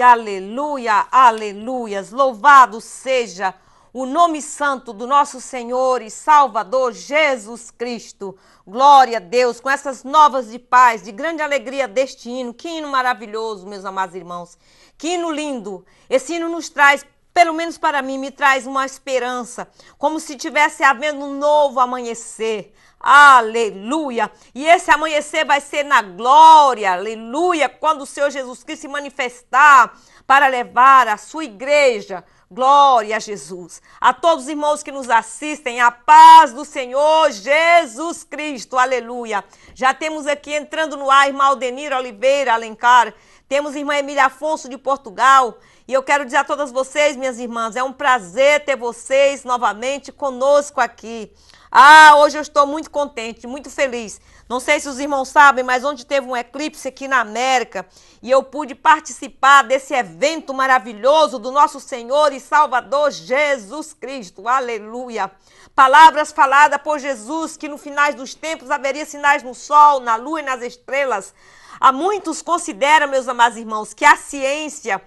Aleluia, aleluia, aleluias. Louvado seja o nome santo do nosso Senhor e Salvador Jesus Cristo. Glória a Deus, com essas novas de paz, de grande alegria deste hino. Que hino maravilhoso, meus amados irmãos. Que hino lindo. Esse hino nos traz pelo menos para mim, me traz uma esperança, como se tivesse havendo um novo amanhecer. Aleluia! E esse amanhecer vai ser na glória, aleluia, quando o Senhor Jesus Cristo se manifestar para levar a sua igreja. Glória a Jesus. A todos os irmãos que nos assistem, a paz do Senhor Jesus Cristo. Aleluia. Já temos aqui entrando no ar irmão Aldenir Oliveira Alencar, temos irmã Emília Afonso de Portugal. E eu quero dizer a todas vocês, minhas irmãs, é um prazer ter vocês novamente conosco aqui. Ah, hoje eu estou muito contente, muito feliz. Não sei se os irmãos sabem, mas onde teve um eclipse aqui na América e eu pude participar desse evento maravilhoso do nosso Senhor e Salvador Jesus Cristo. Aleluia! Palavras faladas por Jesus que no finais dos tempos haveria sinais no sol, na lua e nas estrelas. Há muitos consideram, meus amados irmãos, que a ciência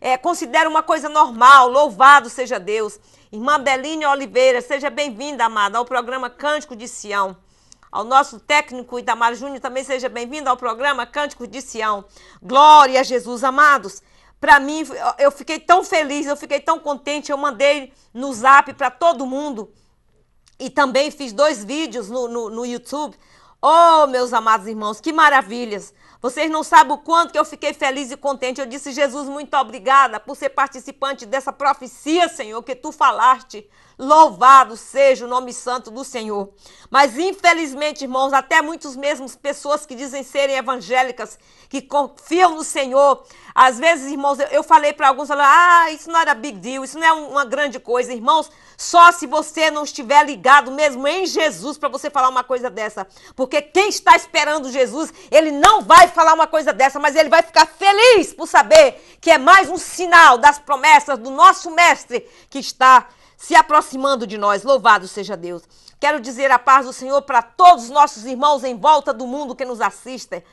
é, considera uma coisa normal. Louvado seja Deus. Irmã Beline Oliveira, seja bem-vinda, amada, ao programa Cântico de Sião. Ao nosso técnico Itamar Júnior também seja bem-vindo ao programa Cântico de Sião. Glória a Jesus, amados. Para mim, eu fiquei tão feliz, eu fiquei tão contente. Eu mandei no zap para todo mundo e também fiz dois vídeos no, no, no YouTube. Oh, meus amados irmãos, que maravilhas! Vocês não sabem o quanto que eu fiquei feliz e contente. Eu disse, Jesus, muito obrigada por ser participante dessa profecia, Senhor, que tu falaste. Louvado seja o nome santo do Senhor. Mas infelizmente, irmãos, até muitos mesmos pessoas que dizem serem evangélicas, que confiam no Senhor, às vezes, irmãos, eu falei para alguns, falaram, ah, isso não era big deal, isso não é uma grande coisa, irmãos. Só se você não estiver ligado mesmo em Jesus para você falar uma coisa dessa. Porque quem está esperando Jesus, ele não vai falar uma coisa dessa, mas ele vai ficar feliz por saber que é mais um sinal das promessas do nosso Mestre que está se aproximando de nós. Louvado seja Deus. Quero dizer a paz do Senhor para todos os nossos irmãos em volta do mundo que nos assistem,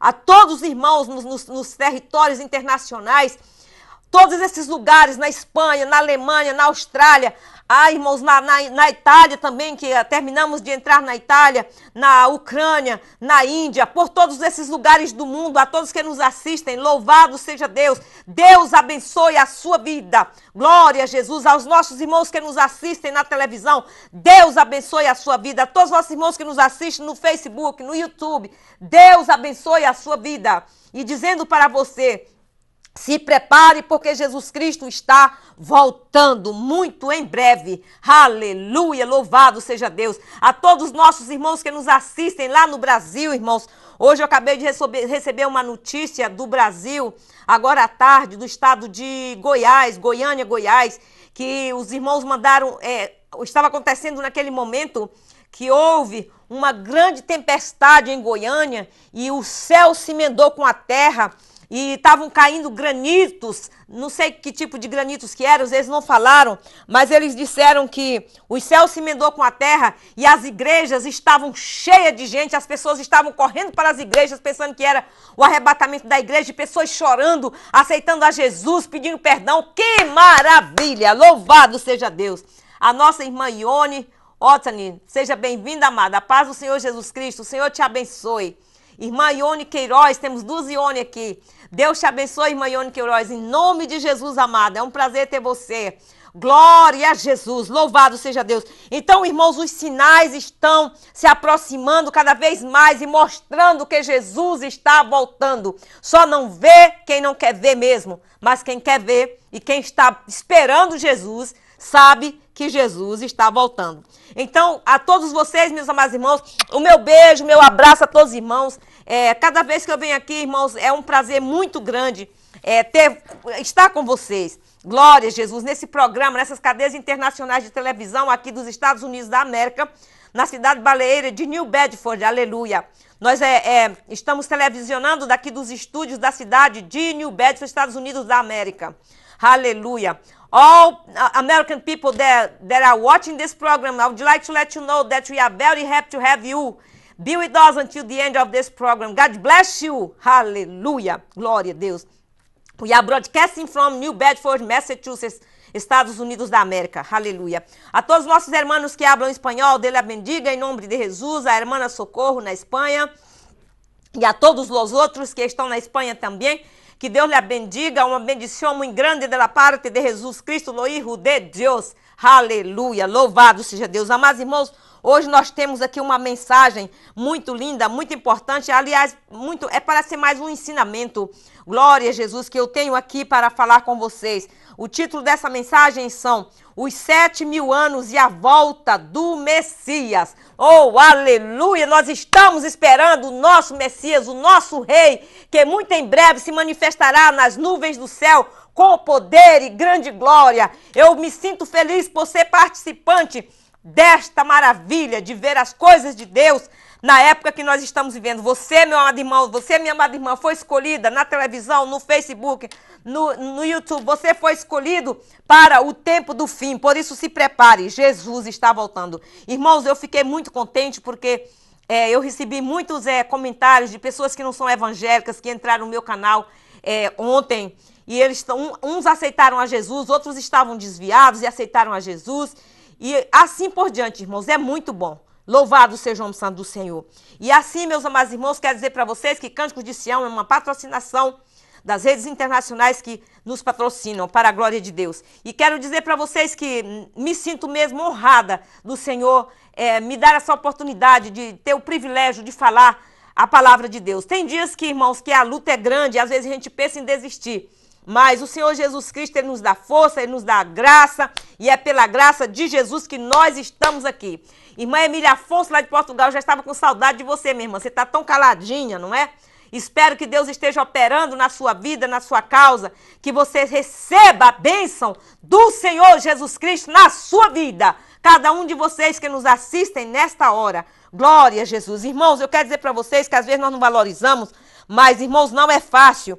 a todos os irmãos nos, nos, nos territórios internacionais, todos esses lugares na Espanha, na Alemanha, na Austrália, ah, irmãos na, na, na Itália também, que eh, terminamos de entrar na Itália, na Ucrânia, na Índia, por todos esses lugares do mundo, a todos que nos assistem, louvado seja Deus. Deus abençoe a sua vida. Glória a Jesus, aos nossos irmãos que nos assistem na televisão. Deus abençoe a sua vida. A todos os nossos irmãos que nos assistem no Facebook, no YouTube. Deus abençoe a sua vida. E dizendo para você, se prepare, porque Jesus Cristo está voltando muito em breve. Aleluia! Louvado seja Deus! A todos nossos irmãos que nos assistem lá no Brasil, irmãos. Hoje eu acabei de receber uma notícia do Brasil, agora à tarde, do estado de Goiás, Goiânia, Goiás, que os irmãos mandaram. É, estava acontecendo naquele momento que houve uma grande tempestade em Goiânia e o céu se emendou com a terra e estavam caindo granitos, não sei que tipo de granitos que eram, eles não falaram, mas eles disseram que o céu se emendou com a terra e as igrejas estavam cheias de gente, as pessoas estavam correndo para as igrejas pensando que era o arrebatamento da igreja, pessoas chorando, aceitando a Jesus, pedindo perdão. Que maravilha! Louvado seja Deus! A nossa irmã Ione Otani, seja bem-vinda, amada. A paz do Senhor Jesus Cristo. O Senhor te abençoe. Irmã Ione Queiroz, temos duas Ione aqui. Deus te abençoe, irmã Ione Queiroz, em nome de Jesus, amada. É um prazer ter você. Glória a Jesus, louvado seja Deus. Então, irmãos, os sinais estão se aproximando cada vez mais e mostrando que Jesus está voltando. Só não vê quem não quer ver mesmo, mas quem quer ver e quem está esperando Jesus sabe que Jesus está voltando. Então, a todos vocês, meus amados irmãos, o meu beijo, o meu abraço a todos os irmãos. É, cada vez que eu venho aqui, irmãos, é um prazer muito grande é, ter, estar com vocês. Glória, Jesus, nesse programa, nessas cadeias internacionais de televisão aqui dos Estados Unidos da América, na cidade baleeira de New Bedford, aleluia. Nós é, é, estamos televisionando daqui dos estúdios da cidade de New Bedford, Estados Unidos da América. Aleluia. All American people that, that are watching this program, I would like to let you know that we are very happy to have you Be with us until the end of this program. God bless you. Hallelujah. Glória a Deus. We are broadcasting from New Bedford, Massachusetts. Estados Unidos da América. Aleluia. A todos nossos irmãos que hablam espanhol, dele a bendiga em nome de Jesus, a irmã Socorro na Espanha e a todos os outros que estão na Espanha também. Que Deus lhe bendiga, uma bendição muito grande da parte de Jesus Cristo, lo Hijo de Deus. Aleluia. Louvado seja Deus. Amados irmãos, Hoje nós temos aqui uma mensagem muito linda, muito importante, aliás, muito é para ser mais um ensinamento. Glória a Jesus que eu tenho aqui para falar com vocês. O título dessa mensagem são Os Sete Mil Anos e a Volta do Messias. Oh, aleluia! Nós estamos esperando o nosso Messias, o nosso Rei, que muito em breve se manifestará nas nuvens do céu com poder e grande glória. Eu me sinto feliz por ser participante desta maravilha de ver as coisas de Deus na época que nós estamos vivendo. Você, meu amado irmão, você, minha amada irmã, foi escolhida na televisão, no Facebook, no, no YouTube. Você foi escolhido para o tempo do fim. Por isso, se prepare. Jesus está voltando. Irmãos, eu fiquei muito contente porque. É, eu recebi muitos é, comentários de pessoas que não são evangélicas, que entraram no meu canal é, ontem. E eles uns aceitaram a Jesus, outros estavam desviados e aceitaram a Jesus. E assim por diante, irmãos, é muito bom. Louvado seja o nome santo do Senhor. E assim, meus amados irmãos, quero dizer para vocês que Cânticos de Sião é uma patrocinação das redes internacionais que nos patrocinam, para a glória de Deus. E quero dizer para vocês que me sinto mesmo honrada do Senhor é, me dar essa oportunidade de ter o privilégio de falar a palavra de Deus. Tem dias que, irmãos, que a luta é grande, às vezes a gente pensa em desistir. Mas o Senhor Jesus Cristo, Ele nos dá força, Ele nos dá graça, e é pela graça de Jesus que nós estamos aqui. Irmã Emília Afonso, lá de Portugal, já estava com saudade de você, minha irmã. Você está tão caladinha, não é? Espero que Deus esteja operando na sua vida, na sua causa, que você receba a bênção do Senhor Jesus Cristo na sua vida. Cada um de vocês que nos assistem nesta hora. Glória a Jesus. Irmãos, eu quero dizer para vocês que às vezes nós não valorizamos, mas irmãos, não é fácil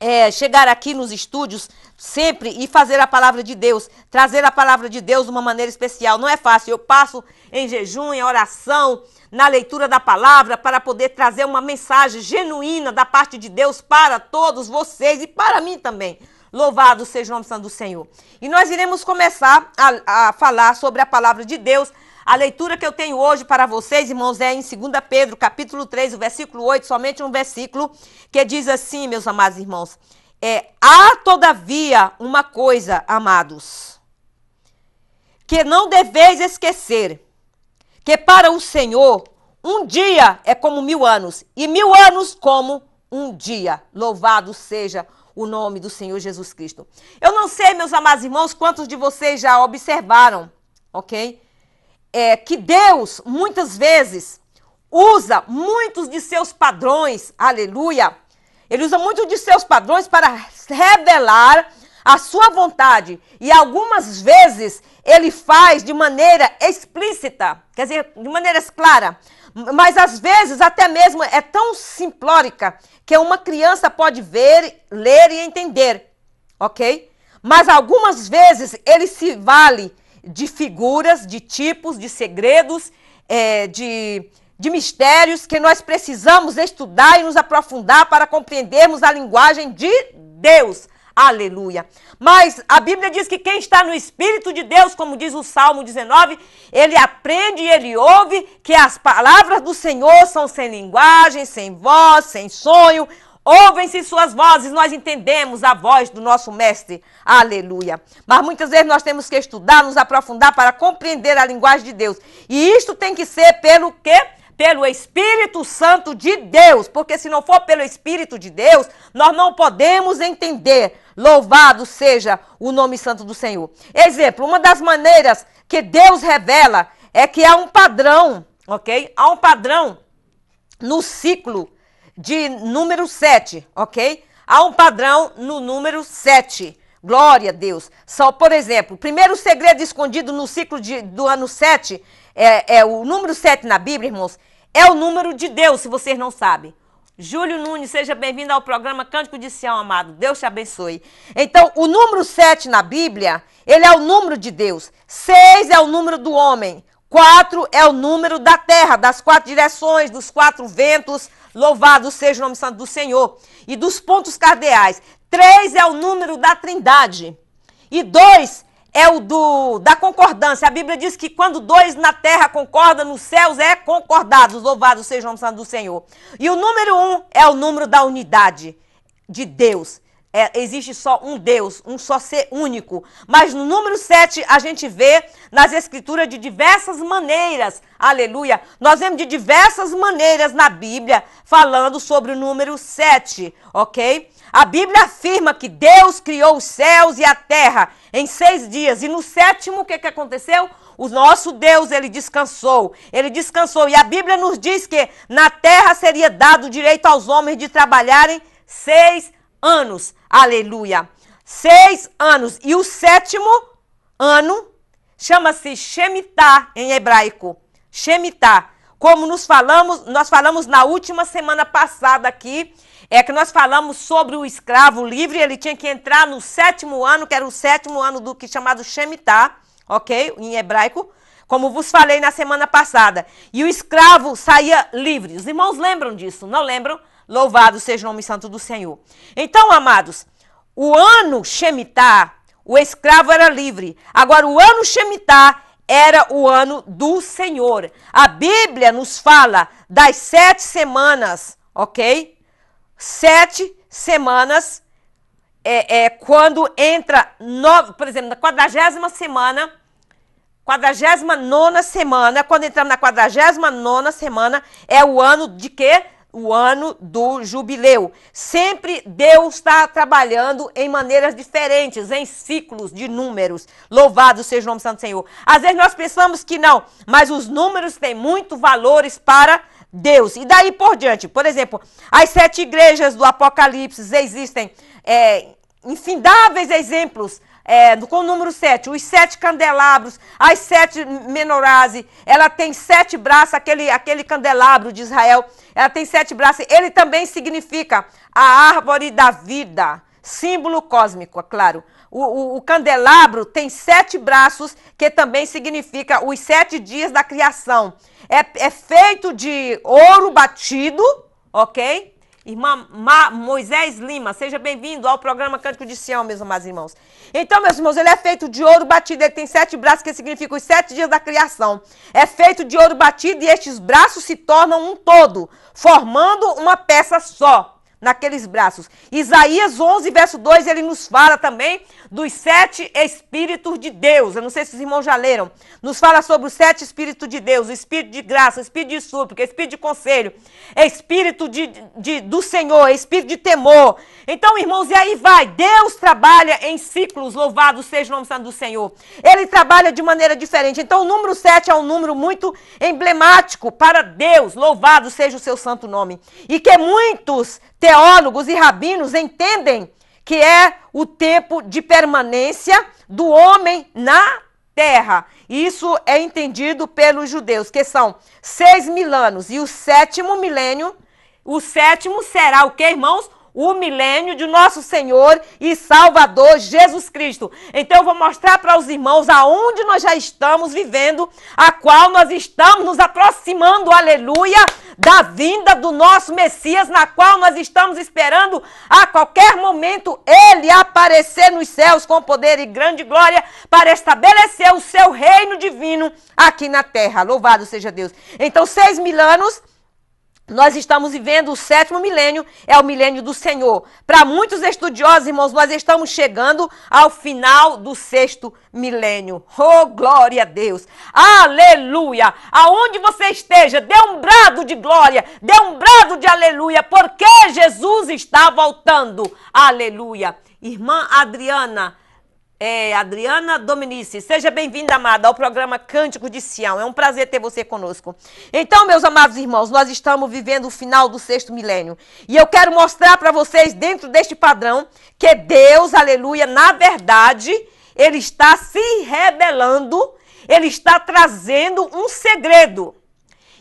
é, chegar aqui nos estúdios sempre e fazer a palavra de Deus, trazer a palavra de Deus de uma maneira especial. Não é fácil. Eu passo em jejum, em oração, na leitura da palavra, para poder trazer uma mensagem genuína da parte de Deus para todos vocês e para mim também. Louvado seja o nome santo do Senhor. E nós iremos começar a, a falar sobre a palavra de Deus a leitura que eu tenho hoje para vocês, irmãos, é em 2 Pedro, capítulo 3, o versículo 8, somente um versículo, que diz assim, meus amados irmãos: é, Há, todavia, uma coisa, amados, que não deveis esquecer, que para o Senhor um dia é como mil anos, e mil anos como um dia. Louvado seja o o nome do Senhor Jesus Cristo. Eu não sei, meus amados irmãos, quantos de vocês já observaram, ok? é, que Deus muitas vezes usa muitos de seus padrões, aleluia, ele usa muitos de seus padrões para revelar a sua vontade. E algumas vezes ele faz de maneira explícita, quer dizer, de maneira clara. Mas às vezes até mesmo é tão simplórica que uma criança pode ver, ler e entender, ok? Mas algumas vezes ele se vale de figuras, de tipos, de segredos, é, de, de mistérios que nós precisamos estudar e nos aprofundar para compreendermos a linguagem de Deus. Aleluia. Mas a Bíblia diz que quem está no Espírito de Deus, como diz o Salmo 19, ele aprende e ele ouve que as palavras do Senhor são sem linguagem, sem voz, sem sonho Ouvem-se suas vozes, nós entendemos a voz do nosso Mestre. Aleluia. Mas muitas vezes nós temos que estudar, nos aprofundar para compreender a linguagem de Deus. E isto tem que ser pelo quê? Pelo Espírito Santo de Deus. Porque se não for pelo Espírito de Deus, nós não podemos entender. Louvado seja o nome santo do Senhor. Exemplo, uma das maneiras que Deus revela é que há um padrão, ok? Há um padrão no ciclo de número 7, ok? Há um padrão no número 7. Glória a Deus. Só, por exemplo, o primeiro segredo escondido no ciclo de, do ano 7, é, é o número 7 na Bíblia, irmãos, é o número de Deus, se vocês não sabem. Júlio Nunes, seja bem-vindo ao programa Cântico de Sião, amado. Deus te abençoe. Então, o número 7 na Bíblia, ele é o número de Deus. 6 é o número do homem. 4 é o número da terra, das quatro direções, dos quatro ventos, Louvado seja o nome santo do Senhor. E dos pontos cardeais, três é o número da trindade. E dois é o do, da concordância. A Bíblia diz que quando dois na terra concordam, nos céus é concordado. Louvado seja o nome santo do Senhor. E o número um é o número da unidade de Deus é, existe só um Deus, um só ser único. Mas no número 7 a gente vê nas escrituras de diversas maneiras, aleluia. Nós vemos de diversas maneiras na Bíblia falando sobre o número 7, ok? A Bíblia afirma que Deus criou os céus e a terra em seis dias. E no sétimo, o que, que aconteceu? O nosso Deus, ele descansou. Ele descansou. E a Bíblia nos diz que na terra seria dado o direito aos homens de trabalharem seis dias anos. Aleluia! Seis anos. E o sétimo ano chama-se Shemitah em hebraico. Shemitah. Como nos falamos, nós falamos na última semana passada aqui, é que nós falamos sobre o escravo livre, ele tinha que entrar no sétimo ano, que era o sétimo ano do que chamado Shemitah, ok? Em hebraico, como vos falei na semana passada. E o escravo saía livre. Os irmãos lembram disso, não lembram? Louvado seja o nome santo do Senhor. Então, amados, o ano Shemitá, o escravo era livre. Agora, o ano Shemitá era o ano do Senhor. A Bíblia nos fala das sete semanas, ok? Sete semanas é, é quando entra, por exemplo, na quadragésima semana, quadragésima nona semana, quando entramos na quadragésima nona semana, é o ano de quê? o ano do jubileu. Sempre Deus está trabalhando em maneiras diferentes, em ciclos de números. Louvado seja o nome santo do Senhor. Às vezes nós pensamos que não, mas os números têm muito valores para Deus. E daí por diante, por exemplo, as sete igrejas do Apocalipse existem é, infindáveis exemplos é, com o número 7, os sete candelabros, as sete menorazes, ela tem sete braços, aquele, aquele candelabro de Israel, ela tem sete braços, ele também significa a árvore da vida, símbolo cósmico, é claro. O, o, o, candelabro tem sete braços, que também significa os sete dias da criação. É, é feito de ouro batido, ok? Irmã Ma Moisés Lima, seja bem-vindo ao programa Cântico de Sião, meus amados irmãos. Então, meus irmãos, ele é feito de ouro batido, ele tem sete braços, que significa os sete dias da criação. É feito de ouro batido e estes braços se tornam um todo, formando uma peça só naqueles braços. Isaías 11, verso 2, ele nos fala também dos sete Espíritos de Deus. Eu não sei se os irmãos já leram. Nos fala sobre os sete Espíritos de Deus: o Espírito de graça, o Espírito de súplica, o Espírito de conselho, Espírito de, de, do Senhor, Espírito de temor. Então, irmãos, e aí vai. Deus trabalha em ciclos, louvado seja o nome santo do Senhor. Ele trabalha de maneira diferente. Então, o número 7 é um número muito emblemático para Deus. Louvado seja o seu santo nome. E que muitos teólogos e rabinos entendem que é o tempo de permanência do homem na terra. Isso é entendido pelos judeus, que são seis mil anos. E o sétimo milênio, o sétimo será o que, irmãos? o milênio de nosso Senhor e Salvador Jesus Cristo. Então eu vou mostrar para os irmãos aonde nós já estamos vivendo, a qual nós estamos nos aproximando, aleluia, da vinda do nosso Messias, na qual nós estamos esperando a qualquer momento ele aparecer nos céus com poder e grande glória para estabelecer o seu reino divino aqui na terra. Louvado seja Deus. Então, seis mil anos nós estamos vivendo o sétimo milênio, é o milênio do Senhor. Para muitos estudiosos, irmãos, nós estamos chegando ao final do sexto milênio. Oh, glória a Deus! Aleluia! Aonde você esteja, dê um brado de glória, dê um brado de aleluia, porque Jesus está voltando. Aleluia! Irmã Adriana, é, Adriana Dominici. Seja bem-vinda, amada, ao programa Cântico de Sião. É um prazer ter você conosco. Então, meus amados irmãos, nós estamos vivendo o final do sexto milênio. E eu quero mostrar para vocês, dentro deste padrão, que Deus, aleluia, na verdade, ele está se rebelando, ele está trazendo um segredo.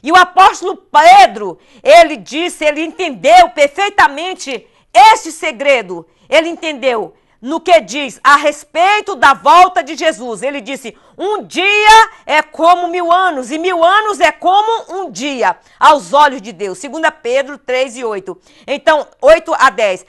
E o apóstolo Pedro, ele disse, ele entendeu perfeitamente este segredo. Ele entendeu no que diz a respeito da volta de Jesus. Ele disse: um dia é como mil anos, e mil anos é como um dia, aos olhos de Deus. 2 Pedro 3 e 8. Então, 8 a 10.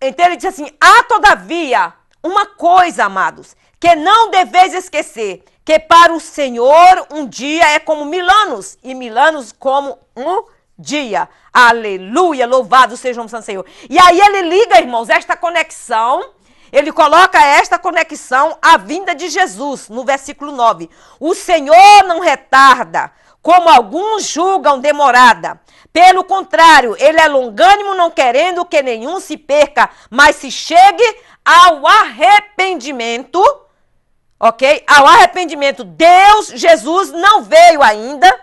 Então ele diz assim: há todavia uma coisa, amados, que não deveis esquecer, que para o Senhor um dia é como mil anos, e mil anos como um dia. Aleluia, louvado seja o nome do Senhor. E aí ele liga, irmãos, esta conexão ele coloca esta conexão à vinda de Jesus, no versículo 9. O Senhor não retarda, como alguns julgam demorada. Pelo contrário, ele é longânimo, não querendo que nenhum se perca, mas se chegue ao arrependimento. Ok? Ao arrependimento. Deus, Jesus, não veio ainda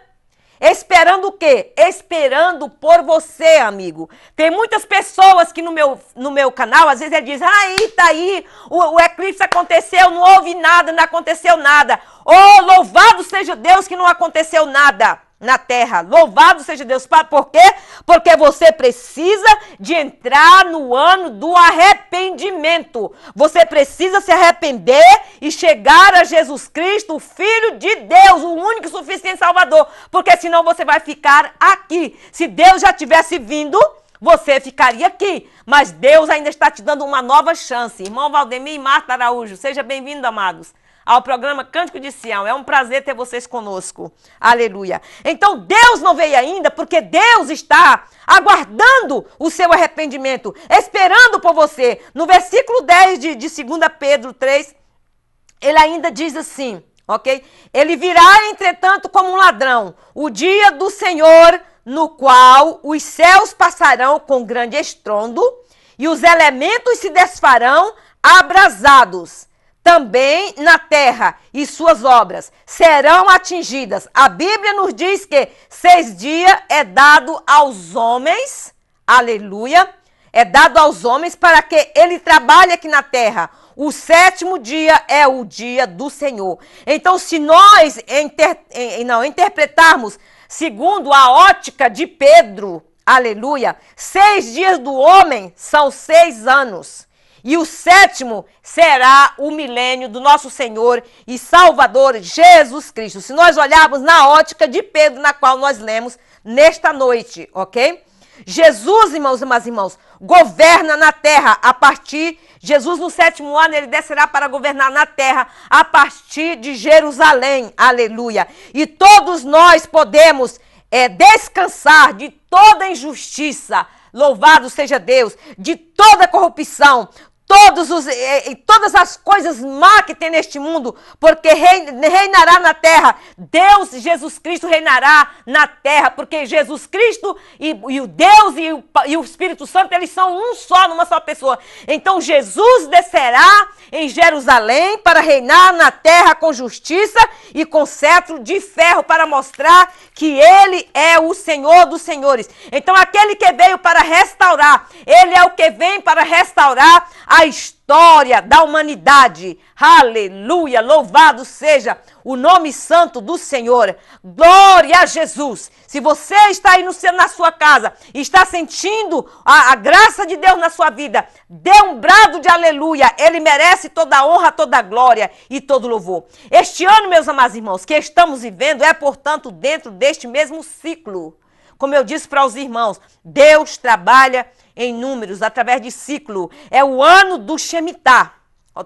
Esperando o quê? Esperando por você, amigo. Tem muitas pessoas que no meu, no meu canal, às vezes, ele diz: ah, aí, tá aí, o, o eclipse aconteceu, não houve nada, não aconteceu nada. Oh, louvado seja Deus que não aconteceu nada na terra. Louvado seja Deus. Por quê? Porque você precisa de entrar no ano do arrependimento. Você precisa se arrepender e chegar a Jesus Cristo, o Filho de Deus, o único e suficiente Salvador. Porque senão você vai ficar aqui. Se Deus já tivesse vindo, você ficaria aqui. Mas Deus ainda está te dando uma nova chance. Irmão Valdemir e Marta Araújo, seja bem-vindo, amados ao programa Cântico de Sião. É um prazer ter vocês conosco. Aleluia. Então Deus não veio ainda porque Deus está aguardando o seu arrependimento, esperando por você. No versículo 10 de, de 2 Pedro 3, ele ainda diz assim, ok? Ele virá, entretanto, como um ladrão, o dia do Senhor, no qual os céus passarão com grande estrondo e os elementos se desfarão abrasados também na terra e suas obras serão atingidas. A Bíblia nos diz que seis dias é dado aos homens, aleluia, é dado aos homens para que ele trabalhe aqui na terra. O sétimo dia é o dia do Senhor. Então, se nós inter, não, interpretarmos segundo a ótica de Pedro, aleluia, seis dias do homem são seis anos. E o sétimo será o milênio do nosso Senhor e Salvador Jesus Cristo. Se nós olharmos na ótica de Pedro, na qual nós lemos nesta noite, ok? Jesus, irmãos e irmãs, irmãos, governa na terra a partir. Jesus, no sétimo ano, ele descerá para governar na terra a partir de Jerusalém. Aleluia. E todos nós podemos é, descansar de toda injustiça. Louvado seja Deus, de toda corrupção, todos os, e, todas as coisas má que tem neste mundo, porque reinará na terra. Deus, Jesus Cristo, reinará na terra, porque Jesus Cristo e, e o Deus e o, e o Espírito Santo, eles são um só, numa só pessoa. Então Jesus descerá em Jerusalém para reinar na terra com justiça e com cetro de ferro, para mostrar que ele é o Senhor dos senhores. Então aquele que veio para restaurar, ele é o que vem para restaurar a a história da humanidade. Aleluia! Louvado seja o nome santo do Senhor. Glória a Jesus. Se você está aí no seu, na sua casa, está sentindo a, a graça de Deus na sua vida, dê um brado de aleluia. Ele merece toda a honra, toda a glória e todo louvor. Este ano, meus amados irmãos, que estamos vivendo é, portanto, dentro deste mesmo ciclo. Como eu disse para os irmãos, Deus trabalha em números, através de ciclo. É o ano do Shemitah.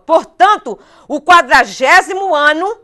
Portanto, o quadragésimo ano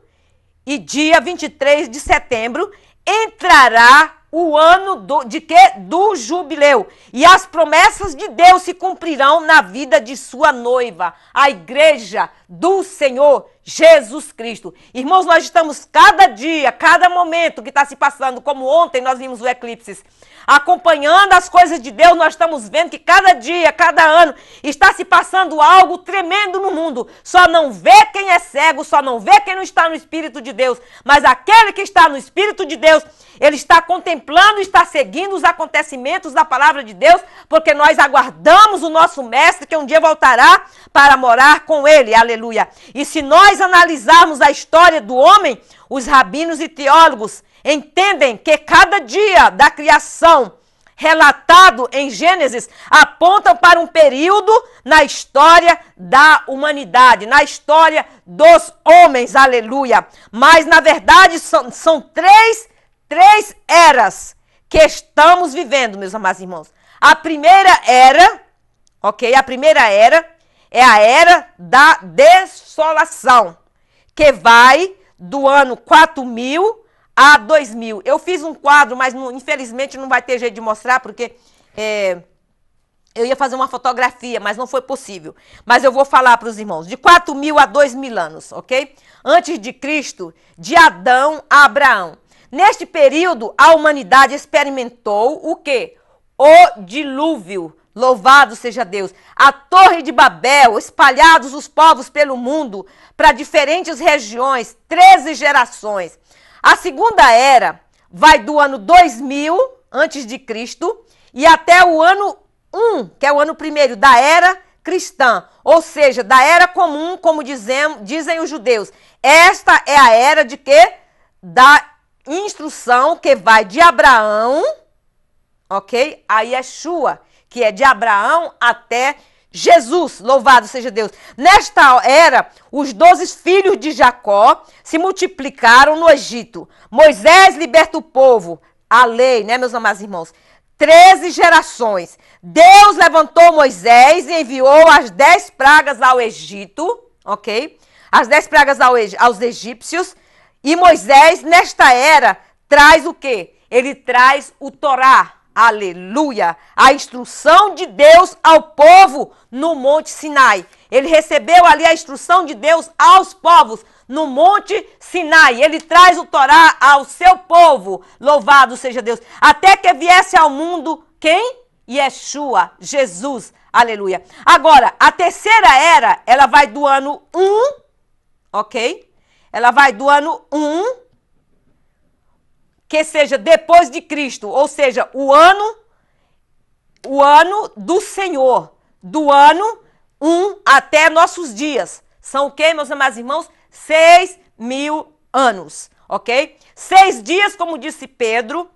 e dia 23 de setembro entrará o ano do, de que? Do jubileu. E as promessas de Deus se cumprirão na vida de sua noiva, a igreja, do Senhor Jesus Cristo. Irmãos, nós estamos cada dia, cada momento que está se passando, como ontem nós vimos o eclipse, acompanhando as coisas de Deus, nós estamos vendo que cada dia, cada ano, está se passando algo tremendo no mundo. Só não vê quem é cego, só não vê quem não está no Espírito de Deus, mas aquele que está no Espírito de Deus, ele está contemplando, está seguindo os acontecimentos da palavra de Deus, porque nós aguardamos o nosso Mestre que um dia voltará para morar com ele. Aleluia aleluia. E se nós analisarmos a história do homem, os rabinos e teólogos entendem que cada dia da criação relatado em Gênesis apontam para um período na história da humanidade, na história dos homens, aleluia. Mas na verdade são, são três, três eras que estamos vivendo, meus amados irmãos. A primeira era, ok? A primeira era é a era da desolação, que vai do ano 4000 a 2000. Eu fiz um quadro, mas não, infelizmente não vai ter jeito de mostrar, porque é, eu ia fazer uma fotografia, mas não foi possível. Mas eu vou falar para os irmãos, de 4000 a 2000 anos, ok? Antes de Cristo, de Adão a Abraão. Neste período, a humanidade experimentou o quê? O dilúvio, Louvado seja Deus! A Torre de Babel, espalhados os povos pelo mundo, para diferentes regiões, 13 gerações. A segunda era vai do ano 2000 antes de Cristo e até o ano 1, que é o ano primeiro da era cristã, ou seja, da era comum, como dizem, dizem os judeus. Esta é a era de que da instrução que vai de Abraão, OK? A Yeshua que é de Abraão até Jesus, louvado seja Deus. Nesta era, os doze filhos de Jacó se multiplicaram no Egito. Moisés liberta o povo, a lei, né, meus amados irmãos? Treze gerações. Deus levantou Moisés e enviou as dez pragas ao Egito, ok? As dez pragas ao, aos egípcios. E Moisés, nesta era, traz o quê? Ele traz o Torá, aleluia, a instrução de Deus ao povo no Monte Sinai. Ele recebeu ali a instrução de Deus aos povos no Monte Sinai. Ele traz o Torá ao seu povo. Louvado seja Deus. Até que viesse ao mundo quem? Yeshua, Jesus. Aleluia. Agora, a terceira era, ela vai do ano 1, ok? Ela vai do ano 1 que seja depois de Cristo, ou seja, o ano o ano do Senhor, do ano 1 até nossos dias. São o que, meus amados irmãos? Seis mil anos, ok? Seis dias, como disse Pedro,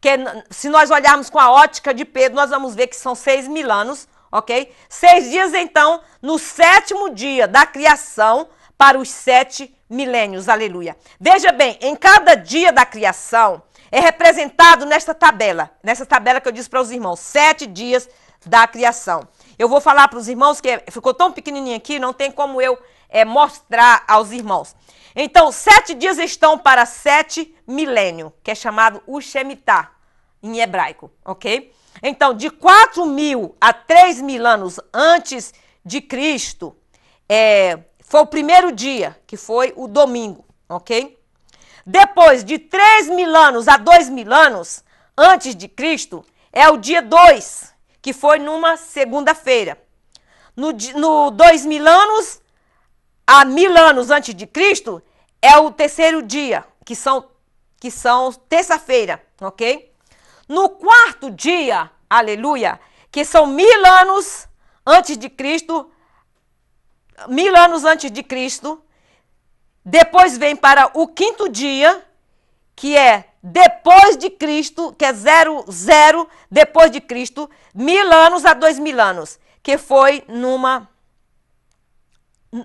que se nós olharmos com a ótica de Pedro, nós vamos ver que são seis mil anos, ok? Seis dias, então, no sétimo dia da criação para os sete milênios, aleluia. Veja bem, em cada dia da criação é representado nesta tabela, nessa tabela que eu disse para os irmãos, sete dias da criação. Eu vou falar para os irmãos que ficou tão pequenininho aqui, não tem como eu é, mostrar aos irmãos. Então, sete dias estão para sete milênio, que é chamado o Shemitah em hebraico, ok? Então, de 4 mil a 3 mil anos antes de Cristo, é, foi o primeiro dia, que foi o domingo, ok? Depois de 3 mil anos a 2 mil anos antes de Cristo, é o dia 2, que foi numa segunda-feira. No, no 2 mil anos a mil anos antes de Cristo, é o terceiro dia, que são, que são terça-feira, ok? No quarto dia, aleluia, que são mil anos antes de Cristo, mil anos antes de Cristo. Depois vem para o quinto dia, que é depois de Cristo, que é zero, zero, depois de Cristo, mil anos a dois mil anos, que foi numa.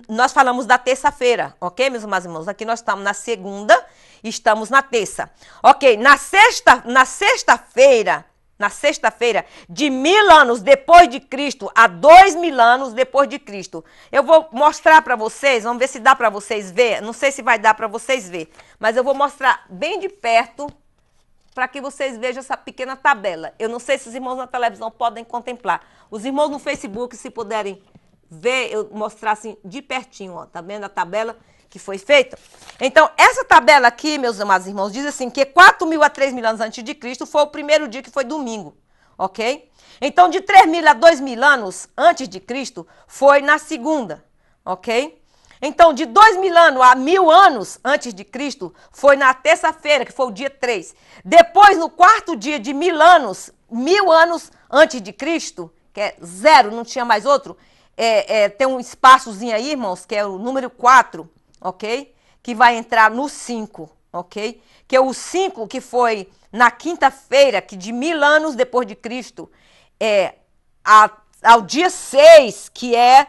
Nós falamos da terça-feira, ok, meus e irmãos? Aqui nós estamos na segunda, estamos na terça. Ok, na sexta, na sexta-feira na sexta-feira, de mil anos depois de Cristo a dois mil anos depois de Cristo. Eu vou mostrar para vocês, vamos ver se dá para vocês ver. Não sei se vai dar para vocês ver, mas eu vou mostrar bem de perto para que vocês vejam essa pequena tabela. Eu não sei se os irmãos na televisão podem contemplar. Os irmãos no Facebook, se puderem ver, eu mostrar assim de pertinho, ó, tá vendo a tabela? que foi feita. Então, essa tabela aqui, meus amados irmãos, diz assim que 4 mil a 3 mil anos antes de Cristo foi o primeiro dia que foi domingo, ok? Então, de 3 mil a 2 mil anos antes de Cristo foi na segunda, ok? Então, de 2 mil anos a mil anos antes de Cristo foi na terça-feira, que foi o dia 3. Depois, no quarto dia de mil anos, mil anos antes de Cristo, que é zero, não tinha mais outro, é, é, tem um espaçozinho aí, irmãos, que é o número 4 ok? Que vai entrar no 5, ok? Que é o 5 que foi na quinta-feira, que de mil anos depois de Cristo, é a, ao dia 6, que é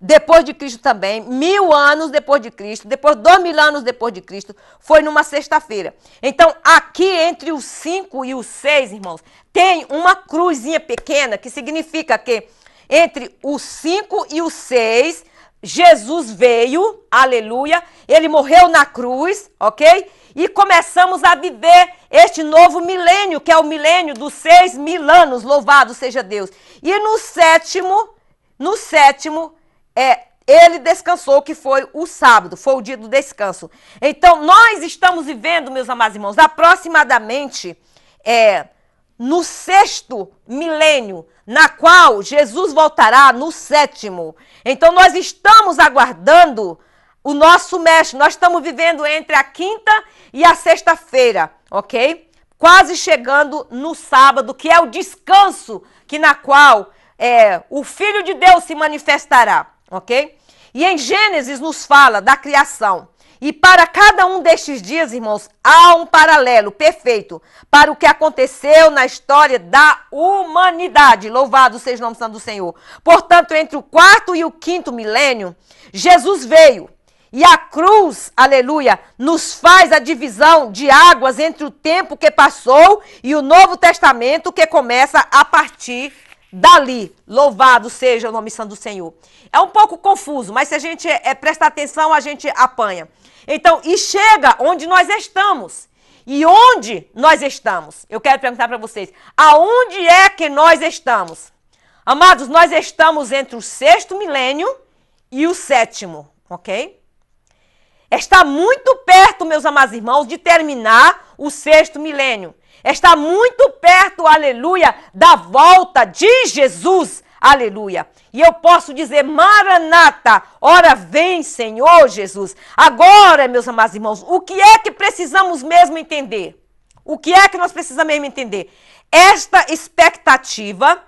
depois de Cristo também, mil anos depois de Cristo, depois dois mil anos depois de Cristo, foi numa sexta-feira. Então, aqui entre os cinco e os seis, irmãos, tem uma cruzinha pequena que significa que entre os cinco e os seis Jesus veio, aleluia, ele morreu na cruz, ok? E começamos a viver este novo milênio, que é o milênio dos seis mil anos, louvado seja Deus. E no sétimo, no sétimo, é, ele descansou, que foi o sábado, foi o dia do descanso. Então, nós estamos vivendo, meus amados irmãos, aproximadamente é, no sexto milênio, na qual Jesus voltará no sétimo. Então nós estamos aguardando o nosso mestre. Nós estamos vivendo entre a quinta e a sexta-feira, ok? Quase chegando no sábado, que é o descanso que na qual é, o Filho de Deus se manifestará, ok? E em Gênesis nos fala da criação. E para cada um destes dias, irmãos, há um paralelo perfeito para o que aconteceu na história da humanidade. Louvado seja o nome santo do Senhor. Portanto, entre o quarto e o quinto milênio, Jesus veio. E a cruz, aleluia, nos faz a divisão de águas entre o tempo que passou e o Novo Testamento que começa a partir dali. Louvado seja o nome santo do Senhor. É um pouco confuso, mas se a gente é, é prestar atenção, a gente apanha. Então, e chega onde nós estamos. E onde nós estamos? Eu quero perguntar para vocês: aonde é que nós estamos? Amados, nós estamos entre o sexto milênio e o sétimo, ok? Está muito perto, meus amados irmãos, de terminar o sexto milênio. Está muito perto, aleluia, da volta de Jesus Aleluia. E eu posso dizer, Maranata, ora vem, Senhor Jesus. Agora, meus amados irmãos, o que é que precisamos mesmo entender? O que é que nós precisamos mesmo entender? Esta expectativa,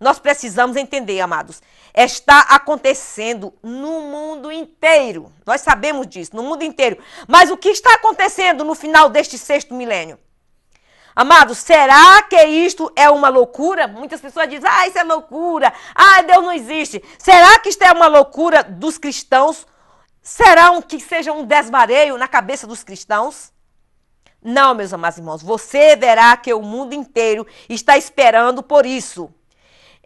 nós precisamos entender, amados, está acontecendo no mundo inteiro. Nós sabemos disso, no mundo inteiro. Mas o que está acontecendo no final deste sexto milênio? Amado, será que isto é uma loucura? Muitas pessoas dizem, ah, isso é loucura. Ah, Deus não existe. Será que isto é uma loucura dos cristãos? Será um, que seja um desvareio na cabeça dos cristãos? Não, meus amados irmãos, você verá que o mundo inteiro está esperando por isso.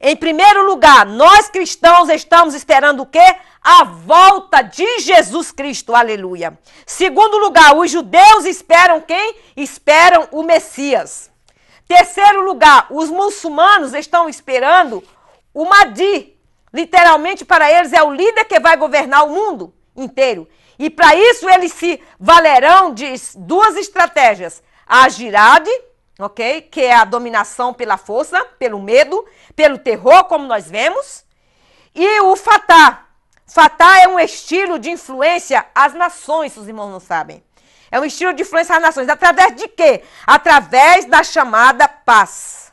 Em primeiro lugar, nós cristãos estamos esperando o quê? a volta de Jesus Cristo. Aleluia. Segundo lugar, os judeus esperam quem? Esperam o Messias. Terceiro lugar, os muçulmanos estão esperando o Mahdi. Literalmente, para eles, é o líder que vai governar o mundo inteiro. E para isso, eles se valerão de duas estratégias: a girade, ok? Que é a dominação pela força, pelo medo, pelo terror, como nós vemos, e o fatah, Fatah é um estilo de influência às nações, os irmãos não sabem. É um estilo de influência às nações. Através de quê? Através da chamada paz.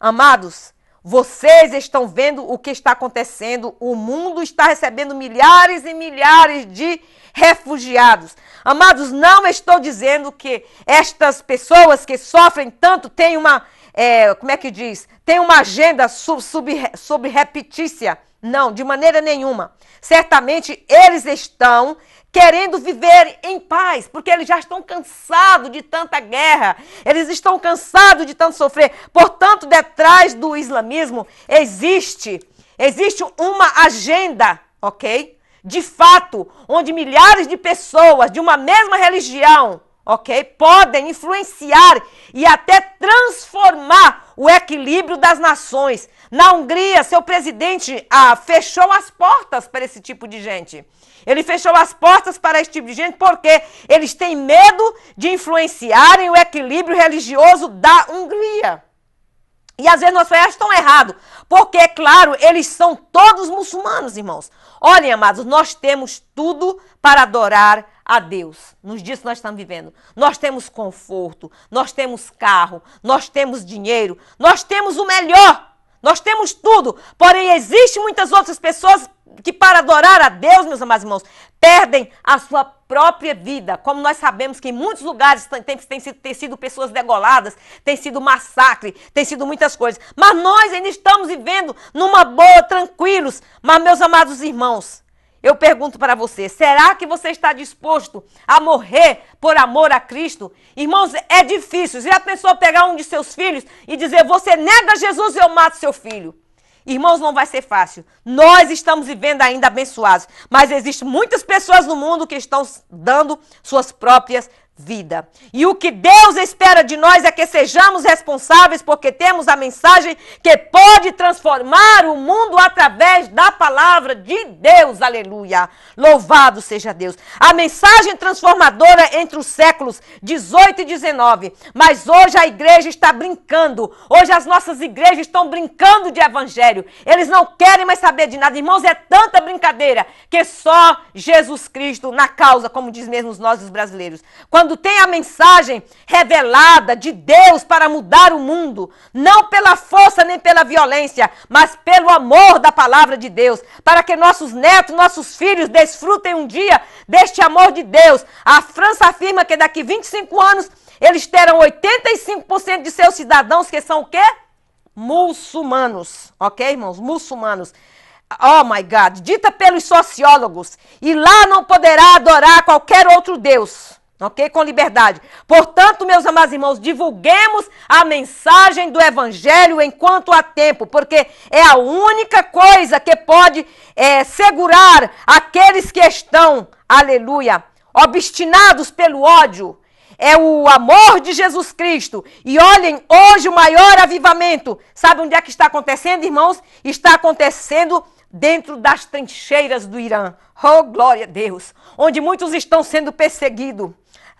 Amados, vocês estão vendo o que está acontecendo. O mundo está recebendo milhares e milhares de refugiados. Amados, não estou dizendo que estas pessoas que sofrem tanto têm uma, é, como é que diz? Tem uma agenda sub, sub, sobre repetícia não, de maneira nenhuma. Certamente eles estão querendo viver em paz, porque eles já estão cansados de tanta guerra, eles estão cansados de tanto sofrer. Portanto, detrás do islamismo existe existe uma agenda, OK? De fato, onde milhares de pessoas de uma mesma religião ok? Podem influenciar e até transformar o equilíbrio das nações. Na Hungria, seu presidente ah, fechou as portas para esse tipo de gente. Ele fechou as portas para esse tipo de gente porque eles têm medo de influenciarem o equilíbrio religioso da Hungria. E às vezes nós falamos, ah, estão errados, porque, é claro, eles são todos muçulmanos, irmãos. Olhem, amados, nós temos tudo para adorar a Deus nos dias que nós estamos vivendo. Nós temos conforto, nós temos carro, nós temos dinheiro, nós temos o melhor, nós temos tudo. Porém, existem muitas outras pessoas que, para adorar a Deus, meus amados irmãos, perdem a sua própria vida. Como nós sabemos que em muitos lugares tem, tem, tem, sido, tem sido pessoas degoladas, tem sido massacre, tem sido muitas coisas. Mas nós ainda estamos vivendo numa boa, tranquilos. Mas, meus amados irmãos, eu pergunto para você, será que você está disposto a morrer por amor a Cristo? Irmãos, é difícil. Se a pessoa pegar um de seus filhos e dizer, você nega Jesus, e eu mato seu filho. Irmãos, não vai ser fácil. Nós estamos vivendo ainda abençoados, mas existem muitas pessoas no mundo que estão dando suas próprias vida. E o que Deus espera de nós é que sejamos responsáveis, porque temos a mensagem que pode transformar o mundo através da palavra de Deus. Aleluia! Louvado seja Deus. A mensagem transformadora entre os séculos 18 e 19. Mas hoje a igreja está brincando. Hoje as nossas igrejas estão brincando de evangelho. Eles não querem mais saber de nada. Irmãos, é tanta brincadeira que só Jesus Cristo na causa, como diz mesmo nós os brasileiros. Quando quando tem a mensagem revelada de Deus para mudar o mundo, não pela força nem pela violência, mas pelo amor da palavra de Deus, para que nossos netos, nossos filhos desfrutem um dia deste amor de Deus. A França afirma que daqui 25 anos eles terão 85% de seus cidadãos que são o quê? Muçulmanos, ok, irmãos? Muçulmanos. Oh my God, dita pelos sociólogos, e lá não poderá adorar qualquer outro Deus, Ok? Com liberdade. Portanto, meus amados irmãos, divulguemos a mensagem do Evangelho enquanto há tempo, porque é a única coisa que pode é, segurar aqueles que estão, aleluia, obstinados pelo ódio. É o amor de Jesus Cristo. E olhem, hoje o maior avivamento. Sabe onde é que está acontecendo, irmãos? Está acontecendo dentro das trincheiras do Irã. Oh, glória a Deus! Onde muitos estão sendo perseguidos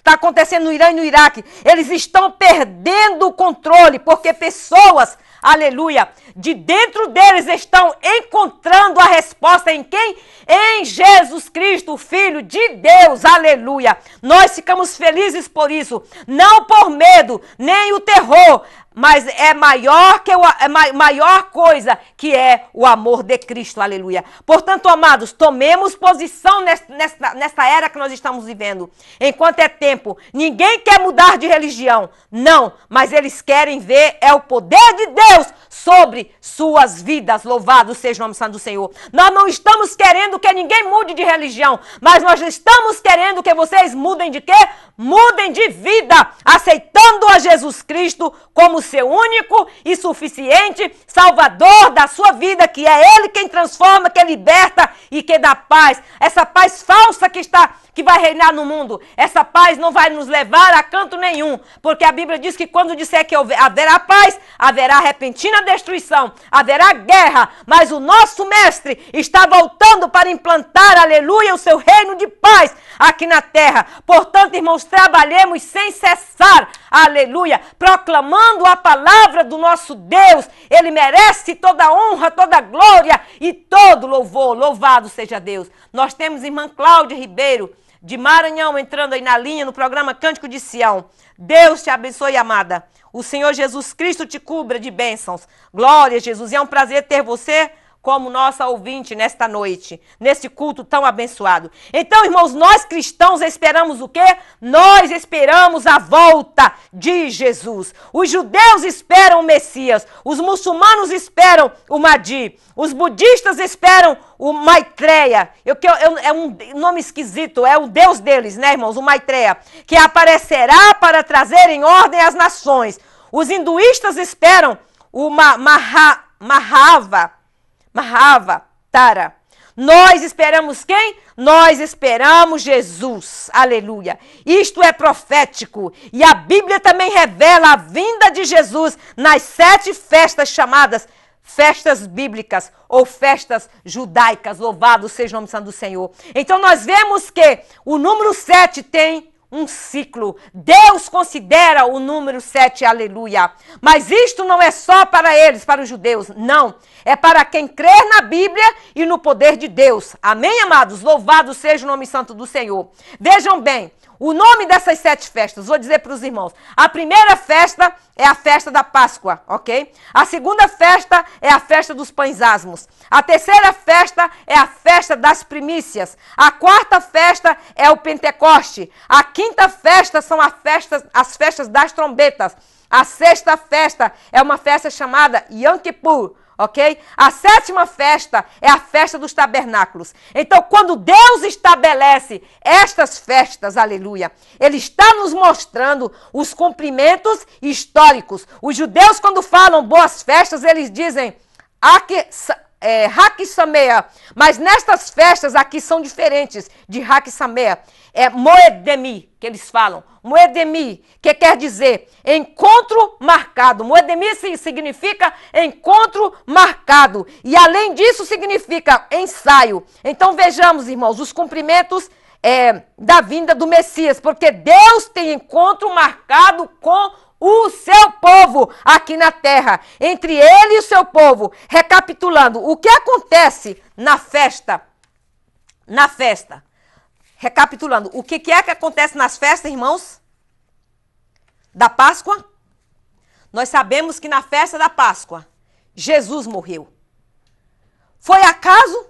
está acontecendo no Irã e no Iraque. Eles estão perdendo o controle, porque pessoas, aleluia, de dentro deles estão encontrando a resposta em quem? Em Jesus Cristo, Filho de Deus, aleluia. Nós ficamos felizes por isso, não por medo, nem o terror, mas é maior que o, é maior coisa que é o amor de Cristo, aleluia. Portanto, amados, tomemos posição nesta, nesta era que nós estamos vivendo. Enquanto é tempo, ninguém quer mudar de religião, não, mas eles querem ver é o poder de Deus sobre suas vidas. Louvado seja o nome santo do Senhor. Nós não estamos querendo que ninguém mude de religião, mas nós estamos querendo que vocês mudem de quê? Mudem de vida, aceitando a Jesus Cristo como seu único e suficiente Salvador da sua vida, que é Ele quem transforma, que liberta e que dá paz. Essa paz falsa que está que vai reinar no mundo. Essa paz não vai nos levar a canto nenhum, porque a Bíblia diz que quando disser que haverá paz, haverá repentina destruição, haverá guerra, mas o nosso mestre está voltando para implantar, aleluia, o seu reino de paz aqui na terra. Portanto, irmãos, trabalhemos sem cessar, aleluia, proclamando a a palavra do nosso Deus. Ele merece toda honra, toda glória e todo louvor. Louvado seja Deus. Nós temos irmã Cláudia Ribeiro, de Maranhão, entrando aí na linha no programa Cântico de Sião. Deus te abençoe, amada. O Senhor Jesus Cristo te cubra de bênçãos. Glória, Jesus. E é um prazer ter você como nossa ouvinte nesta noite, neste culto tão abençoado. Então, irmãos, nós cristãos esperamos o quê? Nós esperamos a volta de Jesus. Os judeus esperam o Messias, os muçulmanos esperam o Mahdi, os budistas esperam o Maitreya. Eu, eu, é um nome esquisito, é o deus deles, né, irmãos? O Maitreya, que aparecerá para trazer em ordem as nações. Os hinduistas esperam o Ma Maha Mahava Mahava, Tara. Nós esperamos quem? Nós esperamos Jesus. Aleluia. Isto é profético. E a Bíblia também revela a vinda de Jesus nas sete festas chamadas festas bíblicas ou festas judaicas. Louvado seja o nome santo do Senhor. Então nós vemos que o número sete tem um ciclo. Deus considera o número 7, aleluia. Mas isto não é só para eles, para os judeus, não. É para quem crer na Bíblia e no poder de Deus. Amém, amados? Louvado seja o nome santo do Senhor. Vejam bem, o nome dessas sete festas, vou dizer para os irmãos. A primeira festa é a festa da Páscoa, ok? A segunda festa é a festa dos pães asmos. A terceira festa é a festa das primícias. A quarta festa é o Pentecoste. A quinta festa são as festas, as festas das trombetas. A sexta festa é uma festa chamada Yom Kippur ok? A sétima festa é a festa dos tabernáculos. Então, quando Deus estabelece estas festas, aleluia, Ele está nos mostrando os cumprimentos históricos. Os judeus, quando falam boas festas, eles dizem é, Hak Mas nestas festas aqui são diferentes de Hak É Moedemi, que eles falam. Moedemi, que quer dizer encontro marcado. Moedemi significa encontro marcado. E além disso, significa ensaio. Então vejamos, irmãos, os cumprimentos é, da vinda do Messias, porque Deus tem encontro marcado com o seu povo aqui na terra, entre ele e o seu povo. Recapitulando, o que acontece na festa? Na festa. Recapitulando, o que, é que acontece nas festas, irmãos? Da Páscoa? Nós sabemos que na festa da Páscoa, Jesus morreu. Foi acaso?